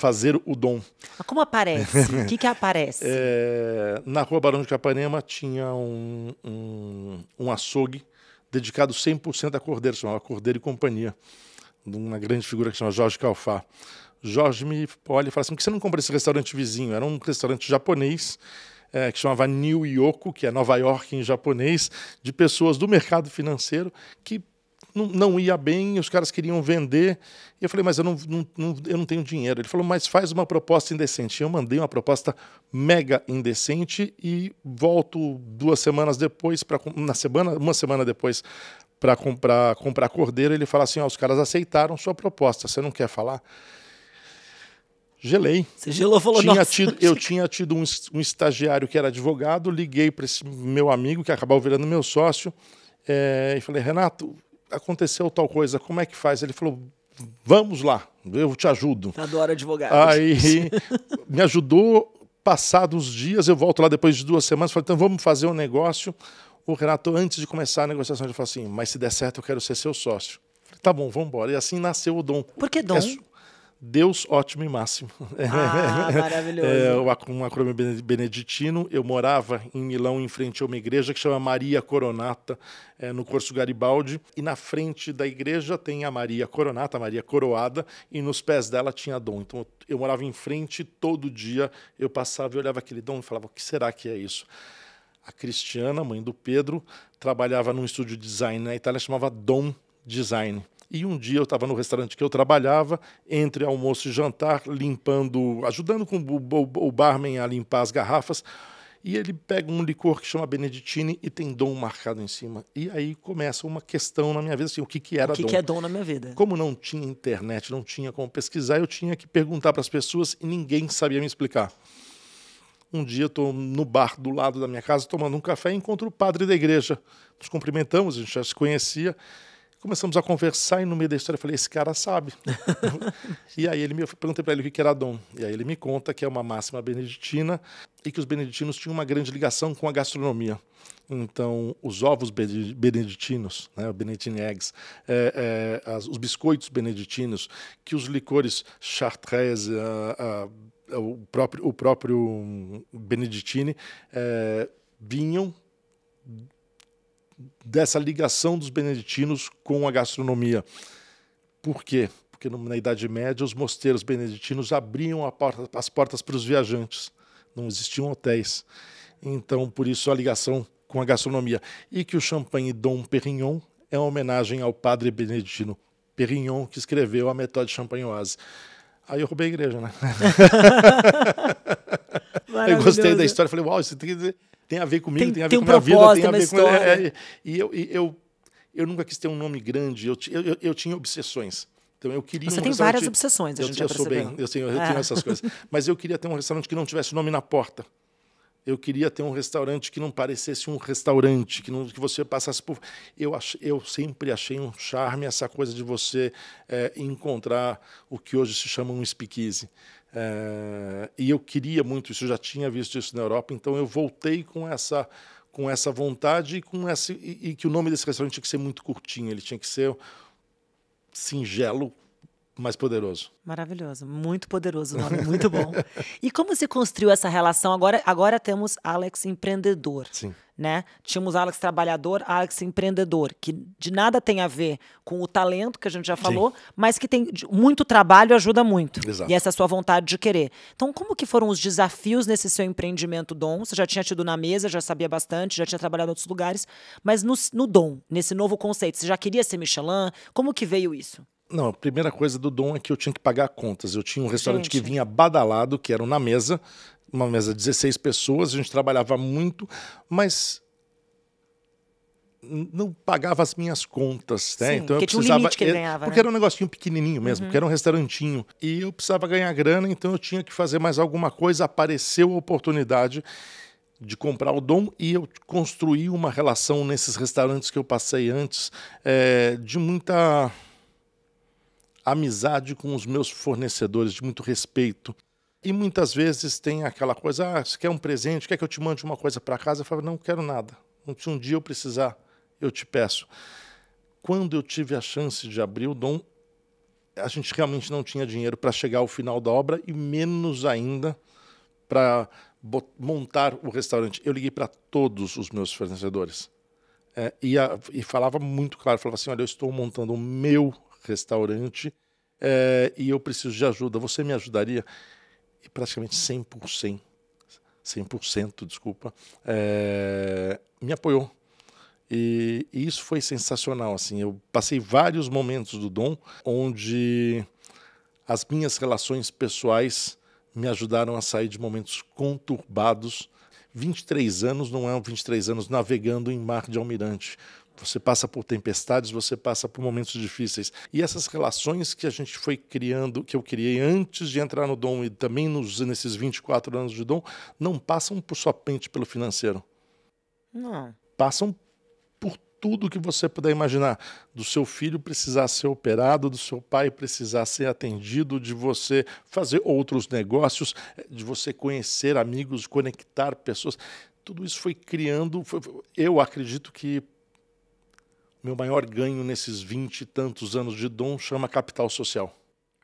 fazer o dom. Mas como aparece? O que, que aparece? É, na rua Barão de Capanema tinha um, um, um açougue dedicado 100% a cordeiro, chamava Cordeiro e Companhia, de uma grande figura que chama Jorge Calfá. Jorge me olha e fala assim: por que você não compra esse restaurante vizinho? Era um restaurante japonês. É, que chamava New Yoko, que é Nova York em japonês, de pessoas do mercado financeiro que não, não ia bem, os caras queriam vender. E eu falei, mas eu não, não, não, eu não tenho dinheiro. Ele falou, mas faz uma proposta indecente. Eu mandei uma proposta mega indecente e volto duas semanas depois, pra, na semana, uma semana depois, para comprar, comprar cordeiro. Ele fala assim: os caras aceitaram sua proposta, você não quer falar? gelei. Você gelou, falou tinha tido, Eu tinha tido um, um, estagiário que era advogado, liguei para esse meu amigo, que acabou virando meu sócio, é, e falei, Renato, aconteceu tal coisa, como é que faz? Ele falou, vamos lá, eu te ajudo. Adoro advogado. Aí me ajudou, passados dias, eu volto lá depois de duas semanas, falei, então vamos fazer um negócio. O Renato, antes de começar a negociação, ele falou assim, mas se der certo eu quero ser seu sócio. Falei, tá bom, vamos embora. E assim nasceu o Dom. Por que Dom? É, Deus ótimo e máximo. É, ah, é, é, maravilhoso. É, um acrônimo beneditino. Eu morava em Milão, em frente a uma igreja que chama Maria Coronata, é, no Corso Garibaldi. E na frente da igreja tem a Maria Coronata, a Maria Coroada, e nos pés dela tinha dom. Então eu morava em frente, todo dia eu passava e olhava aquele dom e falava: o que será que é isso? A Cristiana, mãe do Pedro, trabalhava num estúdio de design na Itália, chamava Dom Design. E um dia eu estava no restaurante que eu trabalhava, entre almoço e jantar, limpando, ajudando com o, o barman a limpar as garrafas e ele pega um licor que chama Benedictine e tem dom marcado em cima. E aí começa uma questão na minha vida, assim, o que, que era o que dom? O que é dom na minha vida? Como não tinha internet, não tinha como pesquisar, eu tinha que perguntar para as pessoas e ninguém sabia me explicar. Um dia estou no bar do lado da minha casa tomando um café e encontro o padre da igreja. Nos cumprimentamos, a gente já se conhecia. Começamos a conversar e no meio da história eu falei, esse cara sabe. e aí ele me, eu perguntei para ele o que era dom. E aí ele me conta que é uma máxima beneditina e que os beneditinos tinham uma grande ligação com a gastronomia. Então, os ovos beneditinos, né, Benedictine eggs, é, é, as, os biscoitos beneditinos, que os licores Chartres a, a, o, próprio, o próprio beneditine é, vinham dessa ligação dos beneditinos com a gastronomia. Por quê? Porque na Idade Média os mosteiros beneditinos abriam porta, as portas para os viajantes, não existiam hotéis. Então, por isso a ligação com a gastronomia. E que o champanhe Dom Perignon é uma homenagem ao padre beneditino Perignon, que escreveu a Metode Champagnoise. Aí eu roubei a igreja, né? eu gostei da história, falei, uau, isso tem que tem a ver comigo, tem, tem a ver tem com a minha vida, tem a ver com... É, é, e eu, e eu, eu nunca quis ter um nome grande, eu, eu, eu, eu tinha obsessões. Então eu queria Você um tem várias obsessões, a gente eu, já sou bem, eu tenho, eu é. tenho essas coisas. Mas eu queria ter um restaurante que não tivesse nome na porta. Eu queria ter um restaurante que não parecesse um restaurante, que, não, que você passasse por. Eu, ach, eu sempre achei um charme essa coisa de você é, encontrar o que hoje se chama um speakeasy. É, e eu queria muito isso, eu já tinha visto isso na Europa, então eu voltei com essa com essa vontade e com esse, e, e que o nome desse restaurante tinha que ser muito curtinho, ele tinha que ser singelo, mais poderoso. Maravilhoso, muito poderoso o nome, muito bom. e como se construiu essa relação? Agora, agora temos Alex empreendedor. Sim. Né? Tínhamos Alex trabalhador, Alex empreendedor, que de nada tem a ver com o talento que a gente já falou, Sim. mas que tem muito trabalho ajuda muito. Exato. E essa é a sua vontade de querer. Então, como que foram os desafios nesse seu empreendimento Dom? Você já tinha tido na mesa, já sabia bastante, já tinha trabalhado em outros lugares, mas no, no Dom, nesse novo conceito, você já queria ser Michelin? Como que veio isso? Não, a primeira coisa do Dom é que eu tinha que pagar contas. Eu tinha um restaurante gente. que vinha badalado, que era na mesa, uma mesa de 16 pessoas, a gente trabalhava muito, mas não pagava as minhas contas, né? Sim, então eu precisava um ganhava, porque né? era um negocinho pequenininho mesmo, uhum. porque era um uhum. restaurantinho e eu precisava ganhar grana, então eu tinha que fazer mais alguma coisa. Apareceu a oportunidade de comprar o dom e eu construí uma relação nesses restaurantes que eu passei antes é, de muita amizade com os meus fornecedores, de muito respeito. E muitas vezes tem aquela coisa, ah, você quer um presente, quer que eu te mande uma coisa para casa? Eu falo, não quero nada. Se um dia eu precisar, eu te peço. Quando eu tive a chance de abrir o dom, a gente realmente não tinha dinheiro para chegar ao final da obra e menos ainda para montar o restaurante. Eu liguei para todos os meus fornecedores. É, e, a, e falava muito claro, falava assim, olha, eu estou montando o meu restaurante é, e eu preciso de ajuda. Você me ajudaria? E praticamente 100%, 100%, desculpa, é, me apoiou. E, e, isso foi sensacional. Assim, eu passei vários momentos do Dom onde as minhas relações pessoais me ajudaram a sair de momentos conturbados. 23 anos não é 23 anos navegando em mar de almirante. Você passa por tempestades, você passa por momentos difíceis. E essas relações que a gente foi criando, que eu criei antes de entrar no dom e também nos, nesses 24 anos de dom, não passam por somente pelo financeiro. Não. Passam por tudo que você puder imaginar. Do seu filho precisar ser operado, do seu pai precisar ser atendido, de você fazer outros negócios, eh, de você conhecer amigos, conectar pessoas. Tudo isso foi criando. Foi, eu acredito que meu maior ganho nesses vinte e tantos anos de dom chama capital social.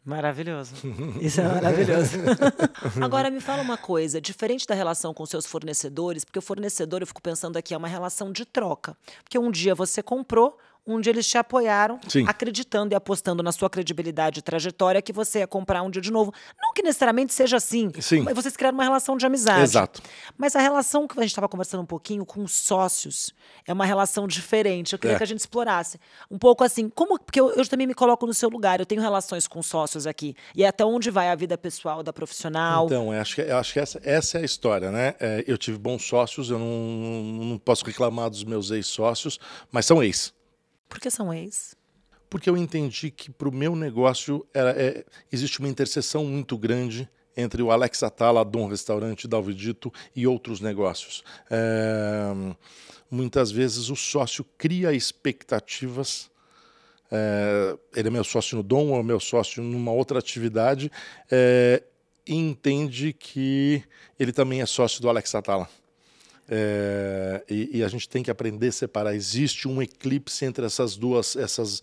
Maravilhoso. Isso é maravilhoso. Agora me fala uma coisa, diferente da relação com seus fornecedores, porque o fornecedor, eu fico pensando aqui, é uma relação de troca. Porque um dia você comprou, onde eles te apoiaram, Sim. acreditando e apostando na sua credibilidade e trajetória que você ia comprar um dia de novo. Não que necessariamente seja assim, Sim. mas vocês criaram uma relação de amizade. Exato. Mas a relação que a gente estava conversando um pouquinho com sócios é uma relação diferente. Eu queria é. que a gente explorasse um pouco assim, como porque eu, eu, também me coloco no seu lugar. Eu tenho relações com sócios aqui e é até onde vai a vida pessoal da profissional. Então, eu é, acho que, eu acho que essa, essa é a história, né? É, eu tive bons sócios, eu não, não posso reclamar dos meus ex-sócios, mas são ex. Por que são ex? Porque eu entendi que para o meu negócio era, é, existe uma interseção muito grande entre o Alex Atala, Dom Restaurante, Dalvidito e outros negócios. É, muitas vezes o sócio cria expectativas. É, ele é meu sócio no Dom ou é meu sócio numa outra atividade é, e entende que ele também é sócio do Alex Atala. É, e, e, a gente tem que aprender a separar. Existe um eclipse entre essas duas, essas,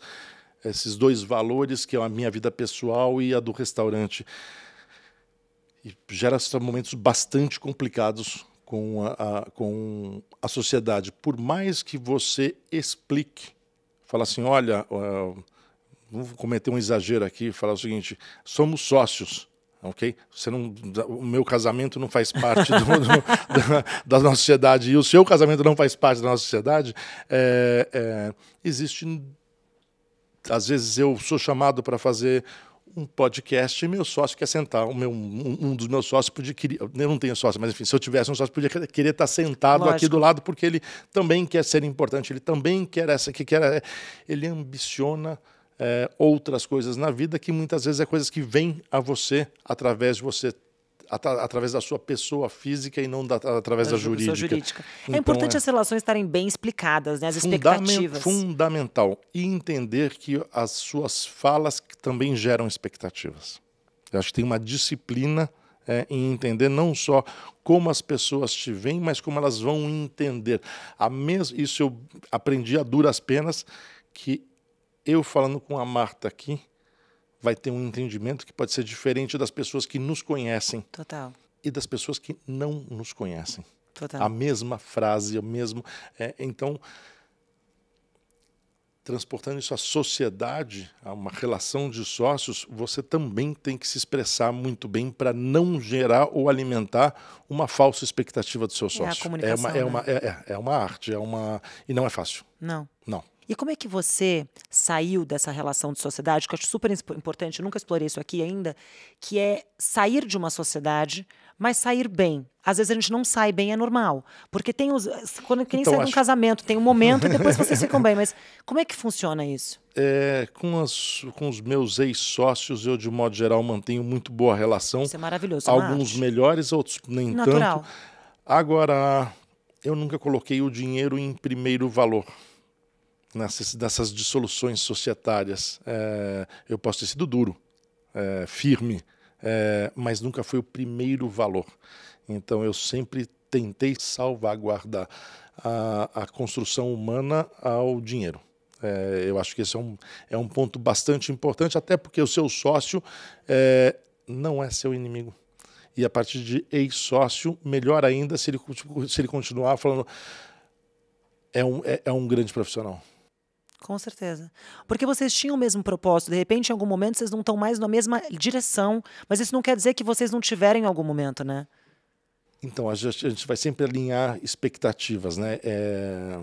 esses dois valores, que é a minha vida pessoal e a do restaurante. E gera momentos bastante complicados com a, a, com a sociedade. Por mais que você explique, fala assim: olha, uh, vou cometer um exagero aqui, falar o seguinte, somos sócios ok? Você não, o meu casamento não faz parte do, do, da, da, nossa sociedade e o seu casamento não faz parte da nossa sociedade. É, é, existe, às vezes eu sou chamado para fazer um podcast e meu sócio quer sentar, o meu, um, um dos meus sócios podia querer, eu não tenho sócio, mas enfim, se eu tivesse um sócio podia querer estar tá sentado Lógico. aqui do lado porque ele também quer ser importante, ele também quer essa que quer, ele ambiciona é, outras coisas na vida que muitas vezes é coisas que vêm a você através de você através da sua pessoa física e não da, através da, da jurídica. jurídica. É então, é importante é... as relações estarem bem explicadas, né? as Fundament expectativas. Fundamental. E entender que as suas falas também geram expectativas. Eu acho que tem uma disciplina é, em entender não só como as pessoas te veem, mas como elas vão entender. A mes... Isso eu aprendi a duras penas, que eu falando com a Marta aqui, vai ter um entendimento que pode ser diferente das pessoas que nos conhecem. Total. E das pessoas que não nos conhecem. Total. A mesma frase, o mesmo. É, então, transportando isso à sociedade, a uma relação de sócios, você também tem que se expressar muito bem para não gerar ou alimentar uma falsa expectativa do seu é sócio. É, a comunicação, é uma, né? é, uma, é, é uma arte, é uma. E não é fácil. Não. Não. E como é que você saiu dessa relação de sociedade, que eu acho super importante, eu nunca explorei isso aqui ainda, que é sair de uma sociedade, mas sair bem. Às vezes a gente não sai bem, é normal. Porque tem os. Quando quem então, sai acho... de um casamento, tem um momento e depois vocês ficam bem. Mas como é que funciona isso? É, com, as, com os meus ex-sócios, eu, de modo geral, mantenho muito boa relação. Isso é maravilhoso. Alguns melhores, outros nem Natural. tanto. Agora, eu nunca coloquei o dinheiro em primeiro valor nessas, nessas dissoluções societárias. É, eu posso ter sido duro, é, firme, é, mas nunca foi o primeiro valor. Então eu sempre tentei salvaguardar a, a construção humana ao dinheiro. É, eu acho que esse é um, é um ponto bastante importante, até porque o seu sócio é, não é seu inimigo e a partir de ex-sócio, melhor ainda se ele, se ele continuar falando. É um, é, é um grande profissional. Com certeza. Porque vocês tinham o mesmo propósito. De repente, em algum momento, vocês não estão mais na mesma direção. Mas isso não quer dizer que vocês não tiverem em algum momento, né? Então, a gente, a gente vai sempre alinhar expectativas, né? É...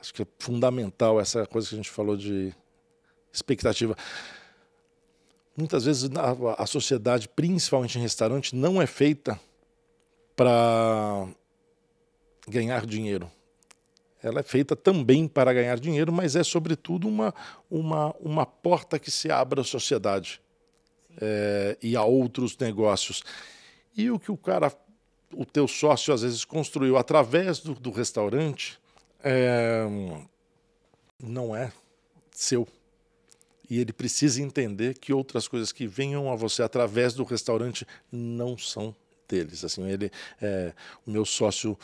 Acho que é fundamental essa coisa que a gente falou de expectativa. Muitas vezes a, a sociedade, principalmente em restaurante, não é feita para ganhar dinheiro ela é feita também para ganhar dinheiro, mas é, sobretudo, uma, uma, uma porta que se abre à sociedade é, e a outros negócios. E o que o cara, o teu sócio, às vezes construiu através do, do restaurante, é, não é seu. E ele precisa entender que outras coisas que venham a você através do restaurante não são deles. Assim, ele, é, o meu sócio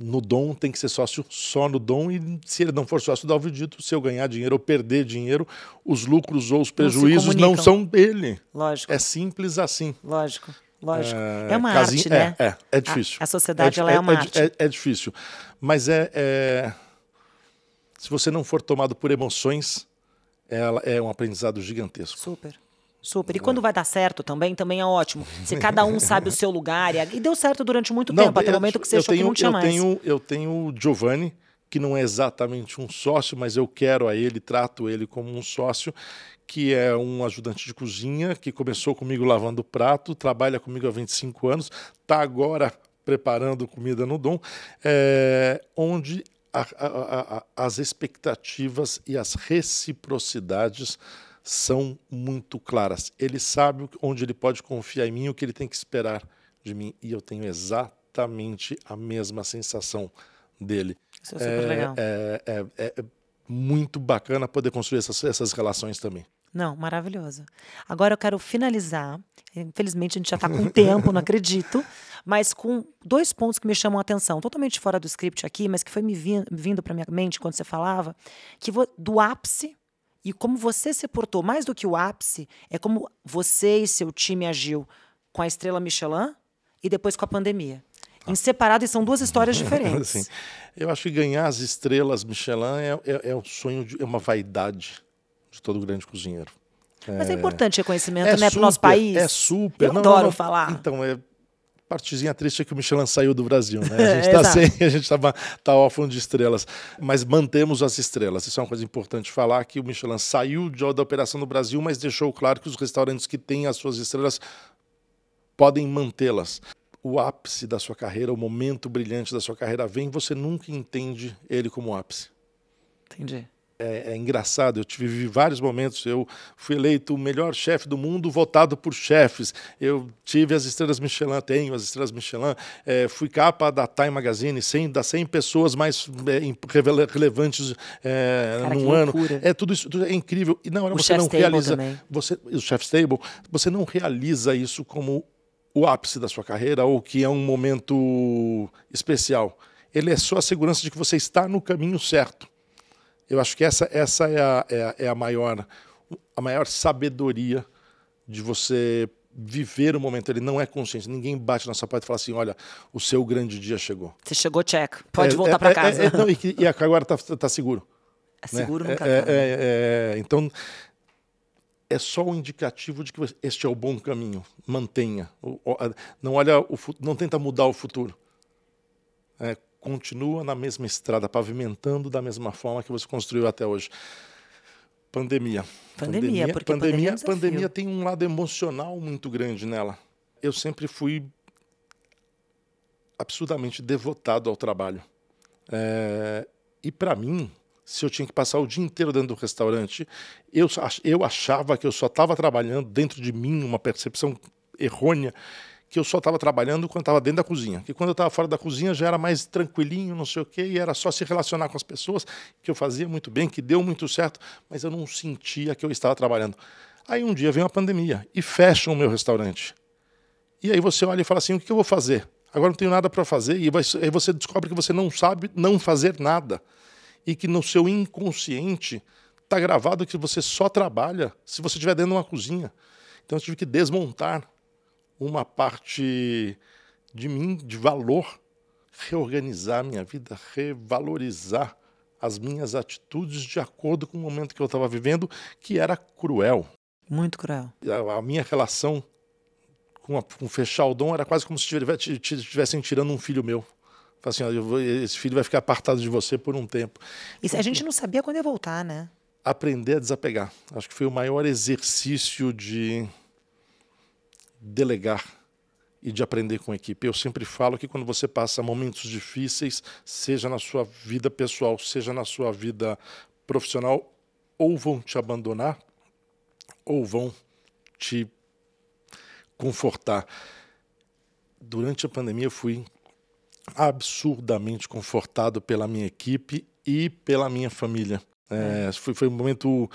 no dom tem que ser sócio só no dom e se ele não for sócio dá o Alvidito, se eu ganhar dinheiro ou perder dinheiro, os lucros ou os prejuízos não, não são dele. Lógico. É simples assim. Lógico. Lógico. É, é uma casinha, arte, né? É, é, é difícil. A, a sociedade é, ela é uma é, é arte. É, difícil. Mas é, Se você não for tomado por emoções, ela é um aprendizado gigantesco. Super. Super. E quando vai dar certo também, também é ótimo. Se cada um sabe o seu lugar. E deu certo durante muito não, tempo, até o momento que você achou tenho, que não tinha eu mais. Tenho, eu tenho o Giovanni, que não é exatamente um sócio, mas eu quero a ele, trato ele como um sócio, que é um ajudante de cozinha, que começou comigo lavando prato, trabalha comigo há 25 anos, está agora preparando comida no Dom, é, onde a, a, a, as expectativas e as reciprocidades são muito claras. Ele sabe onde ele pode confiar em mim, o que ele tem que esperar de mim. E eu tenho exatamente a mesma sensação dele. Isso é super é, legal. É, é, é, muito bacana poder construir essas, essas relações também. Não, maravilhoso. Agora eu quero finalizar. Infelizmente a gente já está com tempo, não acredito. Mas com dois pontos que me chamam a atenção, totalmente fora do script aqui, mas que foi me vindo para minha mente quando você falava, que do ápice e como você se portou, mais do que o ápice, é como você e seu time agiu com a estrela Michelin e depois com a pandemia. Em tá. separado, e são duas histórias diferentes. Sim. Eu acho que ganhar as estrelas Michelin é, é, é um sonho, de, é uma vaidade de todo grande cozinheiro. Mas é, é importante reconhecimento, é né, para o nosso país. É super. Eu não, adoro não, não. falar. Então, é, Partezinha triste é que o Michelin saiu do Brasil, né? A gente está sem, a gente estava tá, tá órfão de estrelas, mas mantemos as estrelas. Isso é uma coisa importante falar que o Michelin saiu de, da operação no Brasil, mas deixou claro que os restaurantes que têm as suas estrelas podem mantê-las o ápice da sua carreira, o momento brilhante da sua carreira vem, você nunca entende ele como ápice. Entendi é, é, engraçado, eu tive vários momentos. Eu fui eleito o melhor chefe do mundo, votado por chefes. Eu tive as estrelas Michelin, tenho as estrelas Michelin. É, fui capa da Time Magazine, 100, das 100 pessoas mais é, relevantes é, Cara, no ano. É tudo isso tudo é incrível. E não, é, o você não realiza. Você, o chef table, você não realiza isso como o ápice da sua carreira ou que é um momento especial. Ele é só a segurança de que você está no caminho certo eu acho que essa, essa é, a, é, a, é a maior, a maior sabedoria de você viver o momento. Ele não é consciente. Ninguém bate na sua porta e fala assim: olha, o seu grande dia chegou. Você chegou, check. Pode é, voltar é, para é, casa. É, é, não, e, e, agora está tá seguro. É né? seguro né? nunca tá, né? Então, é só o um indicativo de que este é o bom caminho. Mantenha. Não olha o, não tenta mudar o futuro continua na mesma estrada, pavimentando da mesma forma que você construiu até hoje. Pandemia. Pandemia, pandemia, pandemia, pandemia, é pandemia tem um lado emocional muito grande nela. Eu sempre fui absurdamente devotado ao trabalho. É, e para mim, se eu tinha que passar o dia inteiro dentro do restaurante, eu, eu achava que eu só estava trabalhando dentro de mim uma percepção errônea que eu só estava trabalhando quando estava dentro da cozinha. Que quando eu estava fora da cozinha já era mais tranquilinho, não sei o quê, e era só se relacionar com as pessoas, que eu fazia muito bem, que deu muito certo, mas eu não sentia que eu estava trabalhando. Aí um dia vem uma pandemia e fecham o meu restaurante. E aí você olha e fala assim: o que eu vou fazer? Agora não tenho nada para fazer. E aí você descobre que você não sabe não fazer nada. E que no seu inconsciente está gravado que você só trabalha se você estiver dentro de uma cozinha. Então eu tive que desmontar uma parte de mim, de valor, reorganizar minha vida, revalorizar as minhas atitudes de acordo com o momento que eu estava vivendo, que era cruel. Muito cruel. A, a minha relação com, a, com fechar o dom era quase como se estivessem tirando um filho meu. Assim, ó, vou, esse filho vai ficar apartado de você por um tempo. a gente não sabia quando ia voltar, né? Aprender a desapegar. Acho que foi o maior exercício de delegar e de aprender com a equipe. Eu sempre falo que quando você passa momentos difíceis, seja na sua vida pessoal, seja na sua vida profissional, ou vão te abandonar ou vão te confortar. Durante a pandemia, eu fui absurdamente confortado pela minha equipe e pela minha família. É, hum. foi, foi um momento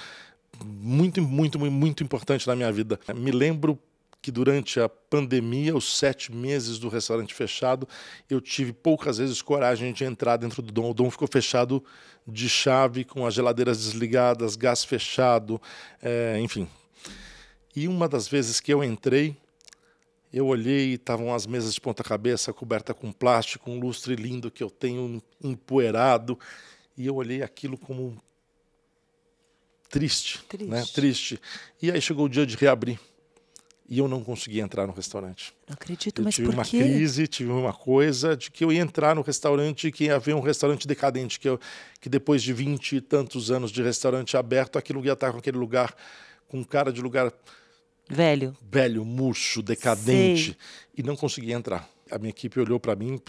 muito, muito, muito importante na minha vida. Me lembro que durante a pandemia, os sete meses do restaurante fechado, eu tive poucas vezes coragem de entrar dentro do Dom. O Dom ficou fechado de chave, com as geladeiras desligadas, gás fechado, é, enfim. E uma das vezes que eu entrei, eu olhei e estavam as mesas de ponta cabeça coberta com plástico, um lustre lindo que eu tenho empoeirado, e eu olhei aquilo como triste, né? triste. Né? triste. E aí chegou o dia de reabrir e eu não consegui entrar no restaurante. Não acredito, eu mas tive por uma quê? crise, tive uma coisa de que eu ia entrar no restaurante e que ia haver um restaurante decadente, que, eu, que depois de vinte e tantos anos de restaurante aberto, aquilo ia estar com aquele lugar, com cara de lugar... Velho. Velho, murcho, decadente. Sei. E não consegui entrar. A minha equipe olhou para mim,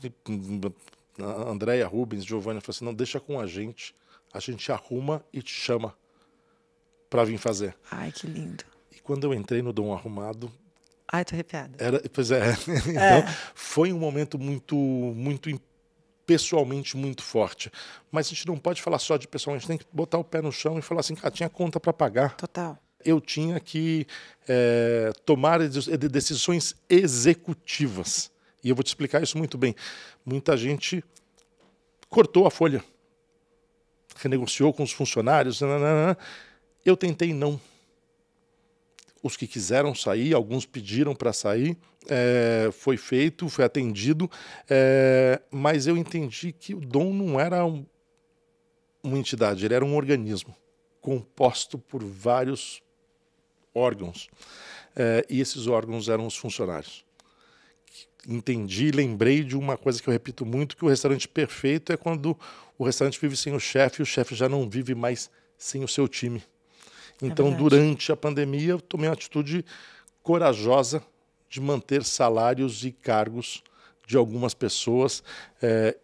Andréia, Rubens, Giovanni, falou assim, não, deixa com a gente, a gente arruma e te chama para vir fazer. Ai, que lindo quando eu entrei no Dom Arrumado. Ai, tô arrepiada. Era, pois é. então, é. foi um momento muito, muito pessoalmente muito forte. Mas a gente não pode falar só de pessoal, a gente tem que botar o pé no chão e falar assim, cara, tinha conta para pagar. Total. Eu tinha que é, tomar decisões executivas. E eu vou te explicar isso muito bem. Muita gente cortou a folha, renegociou com os funcionários. Nananana. Eu tentei não os que quiseram sair, alguns pediram para sair, é, foi feito, foi atendido, é, mas eu entendi que o dom não era um, uma entidade, ele era um organismo composto por vários órgãos. É, e esses órgãos eram os funcionários. Entendi, lembrei de uma coisa que eu repito muito, que o restaurante perfeito é quando o restaurante vive sem o chefe e o chefe já não vive mais sem o seu time. É então, é durante a pandemia, eu tomei uma atitude corajosa de manter salários e cargos de algumas pessoas é,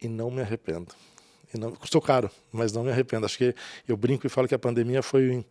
e não me arrependo. E não, custou caro, mas não me arrependo. Acho que eu brinco e falo que a pandemia foi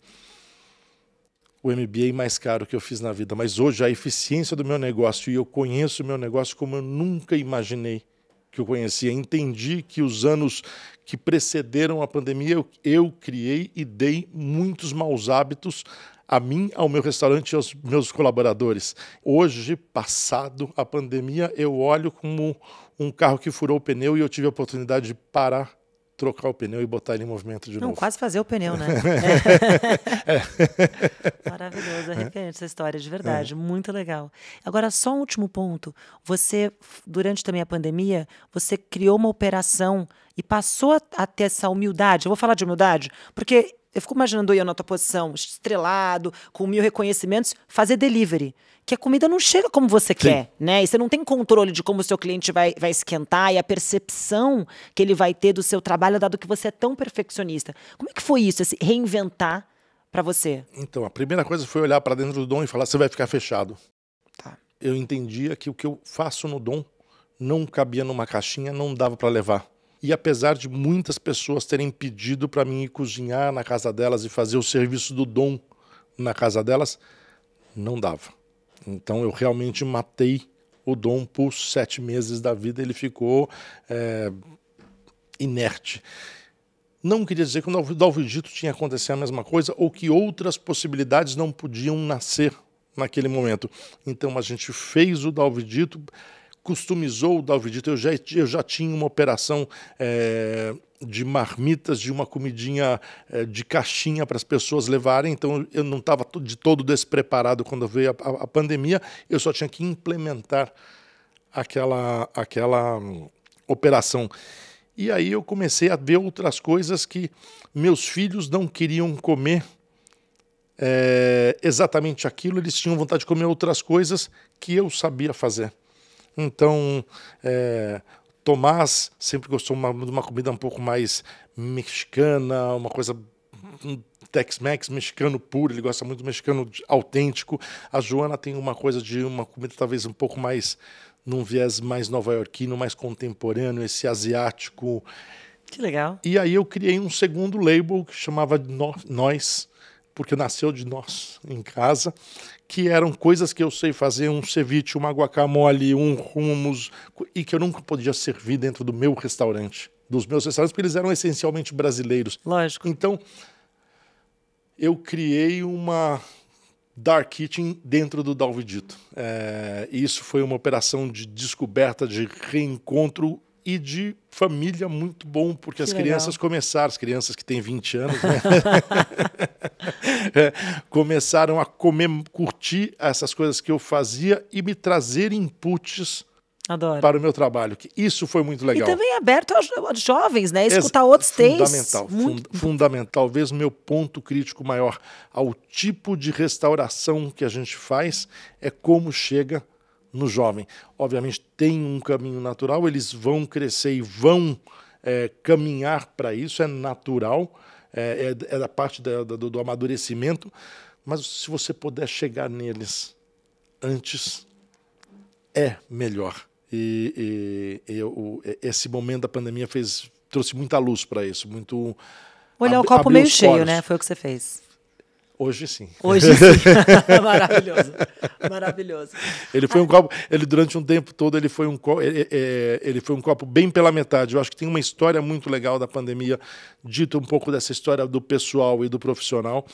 o MBA mais caro que eu fiz na vida. Mas hoje a eficiência do meu negócio e eu conheço o meu negócio como eu nunca imaginei que eu conhecia, entendi que os anos que precederam a pandemia eu, eu criei e dei muitos maus hábitos a mim, ao meu restaurante e aos meus colaboradores. Hoje, passado a pandemia, eu olho como um carro que furou o pneu e eu tive a oportunidade de parar trocar o pneu e botar ele em movimento de Não, novo. Quase fazer o pneu, né? é. Maravilhoso, arrepiante é essa história, de verdade, é. muito legal. Agora, só um último ponto. Você, durante também a pandemia, você criou uma operação e passou a ter essa humildade. Eu vou falar de humildade, porque eu fico imaginando eu na tua posição, estrelado, com mil reconhecimentos, fazer delivery que a comida não chega como você Sim. quer, né? E você não tem controle de como o seu cliente vai, vai esquentar e a percepção que ele vai ter do seu trabalho, dado que você é tão perfeccionista. Como é que foi isso, esse reinventar para você? Então, a primeira coisa foi olhar para dentro do dom e falar: você vai ficar fechado. Tá. Eu entendia que o que eu faço no dom não cabia numa caixinha, não dava para levar. E apesar de muitas pessoas terem pedido para mim ir cozinhar na casa delas e fazer o serviço do dom na casa delas, não dava. Então eu realmente matei o Dom por sete meses da vida, ele ficou é, inerte. Não queria dizer que o Dalvidito tinha acontecido a mesma coisa ou que outras possibilidades não podiam nascer naquele momento. Então a gente fez o Dalvidito customizou o Dalvidito. Então, eu já, eu já tinha uma operação é, de marmitas, de uma comidinha é, de caixinha para as pessoas levarem, então eu não estava de todo despreparado quando veio a, a, a pandemia, eu só tinha que implementar aquela, aquela hum, operação. E aí eu comecei a ver outras coisas que meus filhos não queriam comer é, exatamente aquilo, eles tinham vontade de comer outras coisas que eu sabia fazer. Então, é, Tomás sempre gostou de uma, comida um pouco mais mexicana, uma coisa um Tex-Mex mexicano puro, ele gosta muito do mexicano autêntico. A Joana tem uma coisa de uma comida talvez um pouco mais num viés mais nova-iorquino, mais contemporâneo, esse asiático. Que legal. E aí eu criei um segundo label que chamava Nós, porque nasceu de nós em casa, que eram coisas que eu sei fazer, um ceviche, uma guacamole, um hummus, e que eu nunca podia servir dentro do meu restaurante, dos meus restaurantes, porque eles eram essencialmente brasileiros. Lógico. Então, eu criei uma Dark Kitchen dentro do Dalvidito. É, isso foi uma operação de descoberta, de reencontro e de família muito bom, porque que as legal. crianças começaram, as crianças que têm 20 anos, né? é, começaram a comer, curtir essas coisas que eu fazia e me trazer inputs Adoro. para o meu trabalho. Que isso foi muito legal. E também aberto aos jovens, né? Escutar outros outros fundamental, Fund, fundamental. Talvez meu ponto crítico maior ao tipo de restauração que a gente faz é como chega no jovem. Obviamente tem um caminho natural, eles vão crescer e vão é, caminhar para isso, é natural, é, é, é da parte da, do, do amadurecimento, mas se você puder chegar neles antes, é melhor. E, e, esse momento da pandemia fez, trouxe muita luz para isso, muito. Olhar o copo meio cheio, né? Foi o que você fez. Hoje sim. Hoje sim. maravilhoso. Maravilhoso. Ele foi um ah. copo, ele durante um tempo todo ele foi um copo, ele, é, é, ele, foi um copo bem pela metade. Eu acho que tem uma história muito legal da pandemia, dito um pouco dessa história do pessoal e do profissional.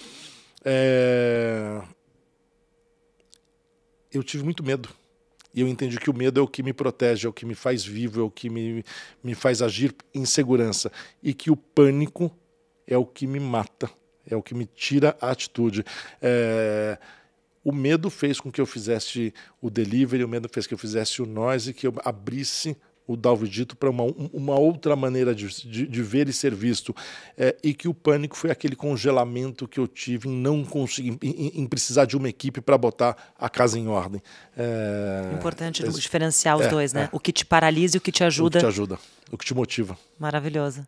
É... Eu tive muito medo. E eu entendi que o medo é o que me protege, é o que me faz vivo, é o que me, me faz agir em segurança. E que o pânico é o que me mata é o que me tira a atitude. É, o medo fez com que eu fizesse o delivery, o medo fez que eu fizesse o noise, que eu abrisse o Dalvo Dito para uma, uma outra maneira de, de, de ver e ser visto. É, e que o pânico foi aquele congelamento que eu tive em não conseguir, em, em precisar de uma equipe para botar a casa em ordem. É, Importante é, diferenciar os é, dois, né? É. O que te paralisa e o que te ajuda. O que te ajuda, o que te motiva. Maravilhoso.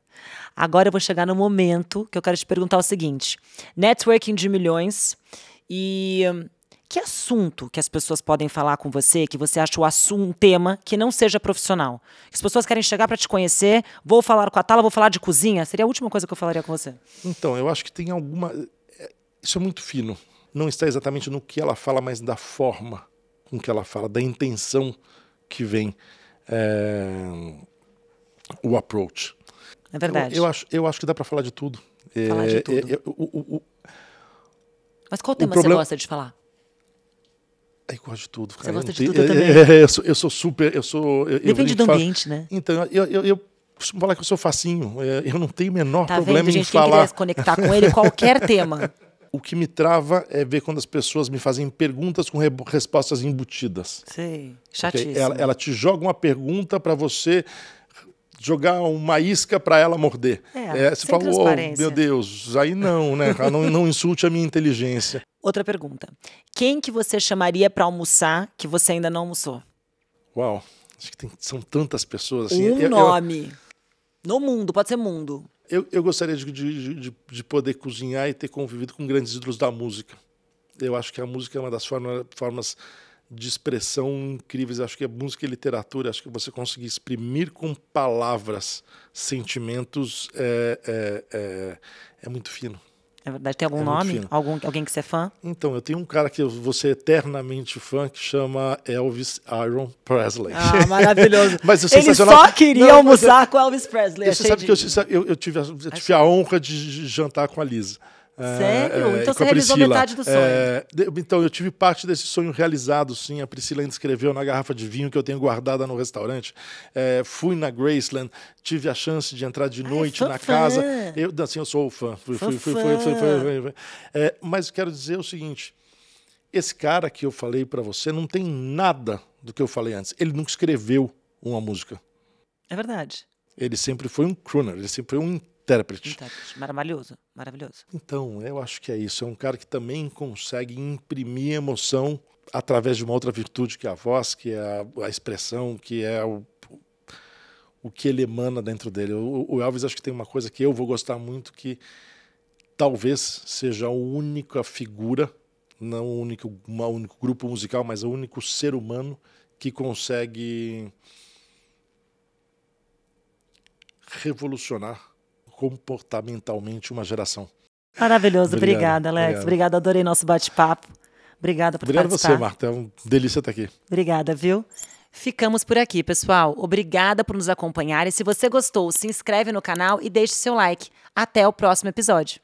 Agora eu vou chegar no momento que eu quero te perguntar o seguinte: networking de milhões e que assunto que as pessoas podem falar com você, que você acha o assunto, um tema que não seja profissional? As pessoas querem chegar para te conhecer, vou falar com a Tala, vou falar de cozinha, seria a última coisa que eu falaria com você. Então, eu acho que tem alguma. É, isso é muito fino. Não está exatamente no que ela fala, mas da forma com que ela fala, da intenção que vem é... o approach. É verdade. Eu, eu, acho, eu acho que dá para falar de tudo. Falar é, de tudo. É, é, o, o, o... Mas qual tema problema... você gosta de falar? Eu gosto de tudo. Cara. Você gosta de tudo também? É, é, eu, sou, eu sou super. Eu sou, eu, Depende eu do ambiente, né? Então, eu, eu, eu costumo falar que eu sou facinho. É, eu não tenho o menor tá problema vendo, gente, em falar. Quem conectar com ele qualquer tema. O que me trava é ver quando as pessoas me fazem perguntas com respostas embutidas. Sei, chatíssimo. Ela, ela te joga uma pergunta para você jogar uma isca para ela morder. É, é, você fala, oh, meu Deus, aí não, né? não, não insulte a minha inteligência. Outra pergunta. Quem que você chamaria para almoçar que você ainda não almoçou? Uau, acho que tem, são tantas pessoas assim. Um eu, nome. Eu, no mundo, pode ser mundo. Eu, eu gostaria de, de, de, de, poder cozinhar e ter convivido com grandes ídolos da música. Eu acho que a música é uma das forma, formas de expressão incríveis. Acho que é música e literatura. Acho que você conseguir exprimir com palavras sentimentos é, é, é, é muito fino. Na é verdade, tem algum é nome? Algum, alguém que você é fã? Então, eu tenho um cara que você é eternamente fã que chama Elvis Iron Presley. Ah, maravilhoso. mas Ele só queria Não, almoçar eu, com Elvis Presley. Você sabe de... que eu, eu, eu tive, eu tive a honra de jantar com a Lisa. É, Sério? É, então você realizou metade do sonho. É, então, eu tive parte desse sonho realizado, sim. A Priscila ainda escreveu na garrafa de vinho que eu tenho guardada no restaurante. É, fui na Graceland, tive a chance de entrar de noite Ai, na casa. Eu, assim, eu sou fã. Fui, fui, fui, fui é, mas quero dizer o seguinte: esse cara que eu falei para você não tem nada do que eu falei antes. Ele nunca escreveu uma música. É verdade. Ele sempre foi um crooner, ele sempre foi um intérprete. Intérprete, maravilhoso, maravilhoso. Então, eu acho que é isso. É um cara que também consegue imprimir emoção através de uma outra virtude que é a voz, que é a, a expressão, que é o, o que ele emana dentro dele. O, o, Elvis acho que tem uma coisa que eu vou gostar muito que talvez seja a única figura, não o único, uma único grupo musical, mas o único ser humano que consegue revolucionar comportamentalmente uma geração. Maravilhoso, obrigado, obrigada, Alex. Obrigado. adorei nosso bate-papo. Obrigada por Obrigado participar. Obrigado você, Marta. É uma delícia estar aqui. Obrigada, viu? Ficamos por aqui, pessoal. Obrigada por nos acompanhar e se você gostou, se inscreve no canal e deixe seu like. Até o próximo episódio.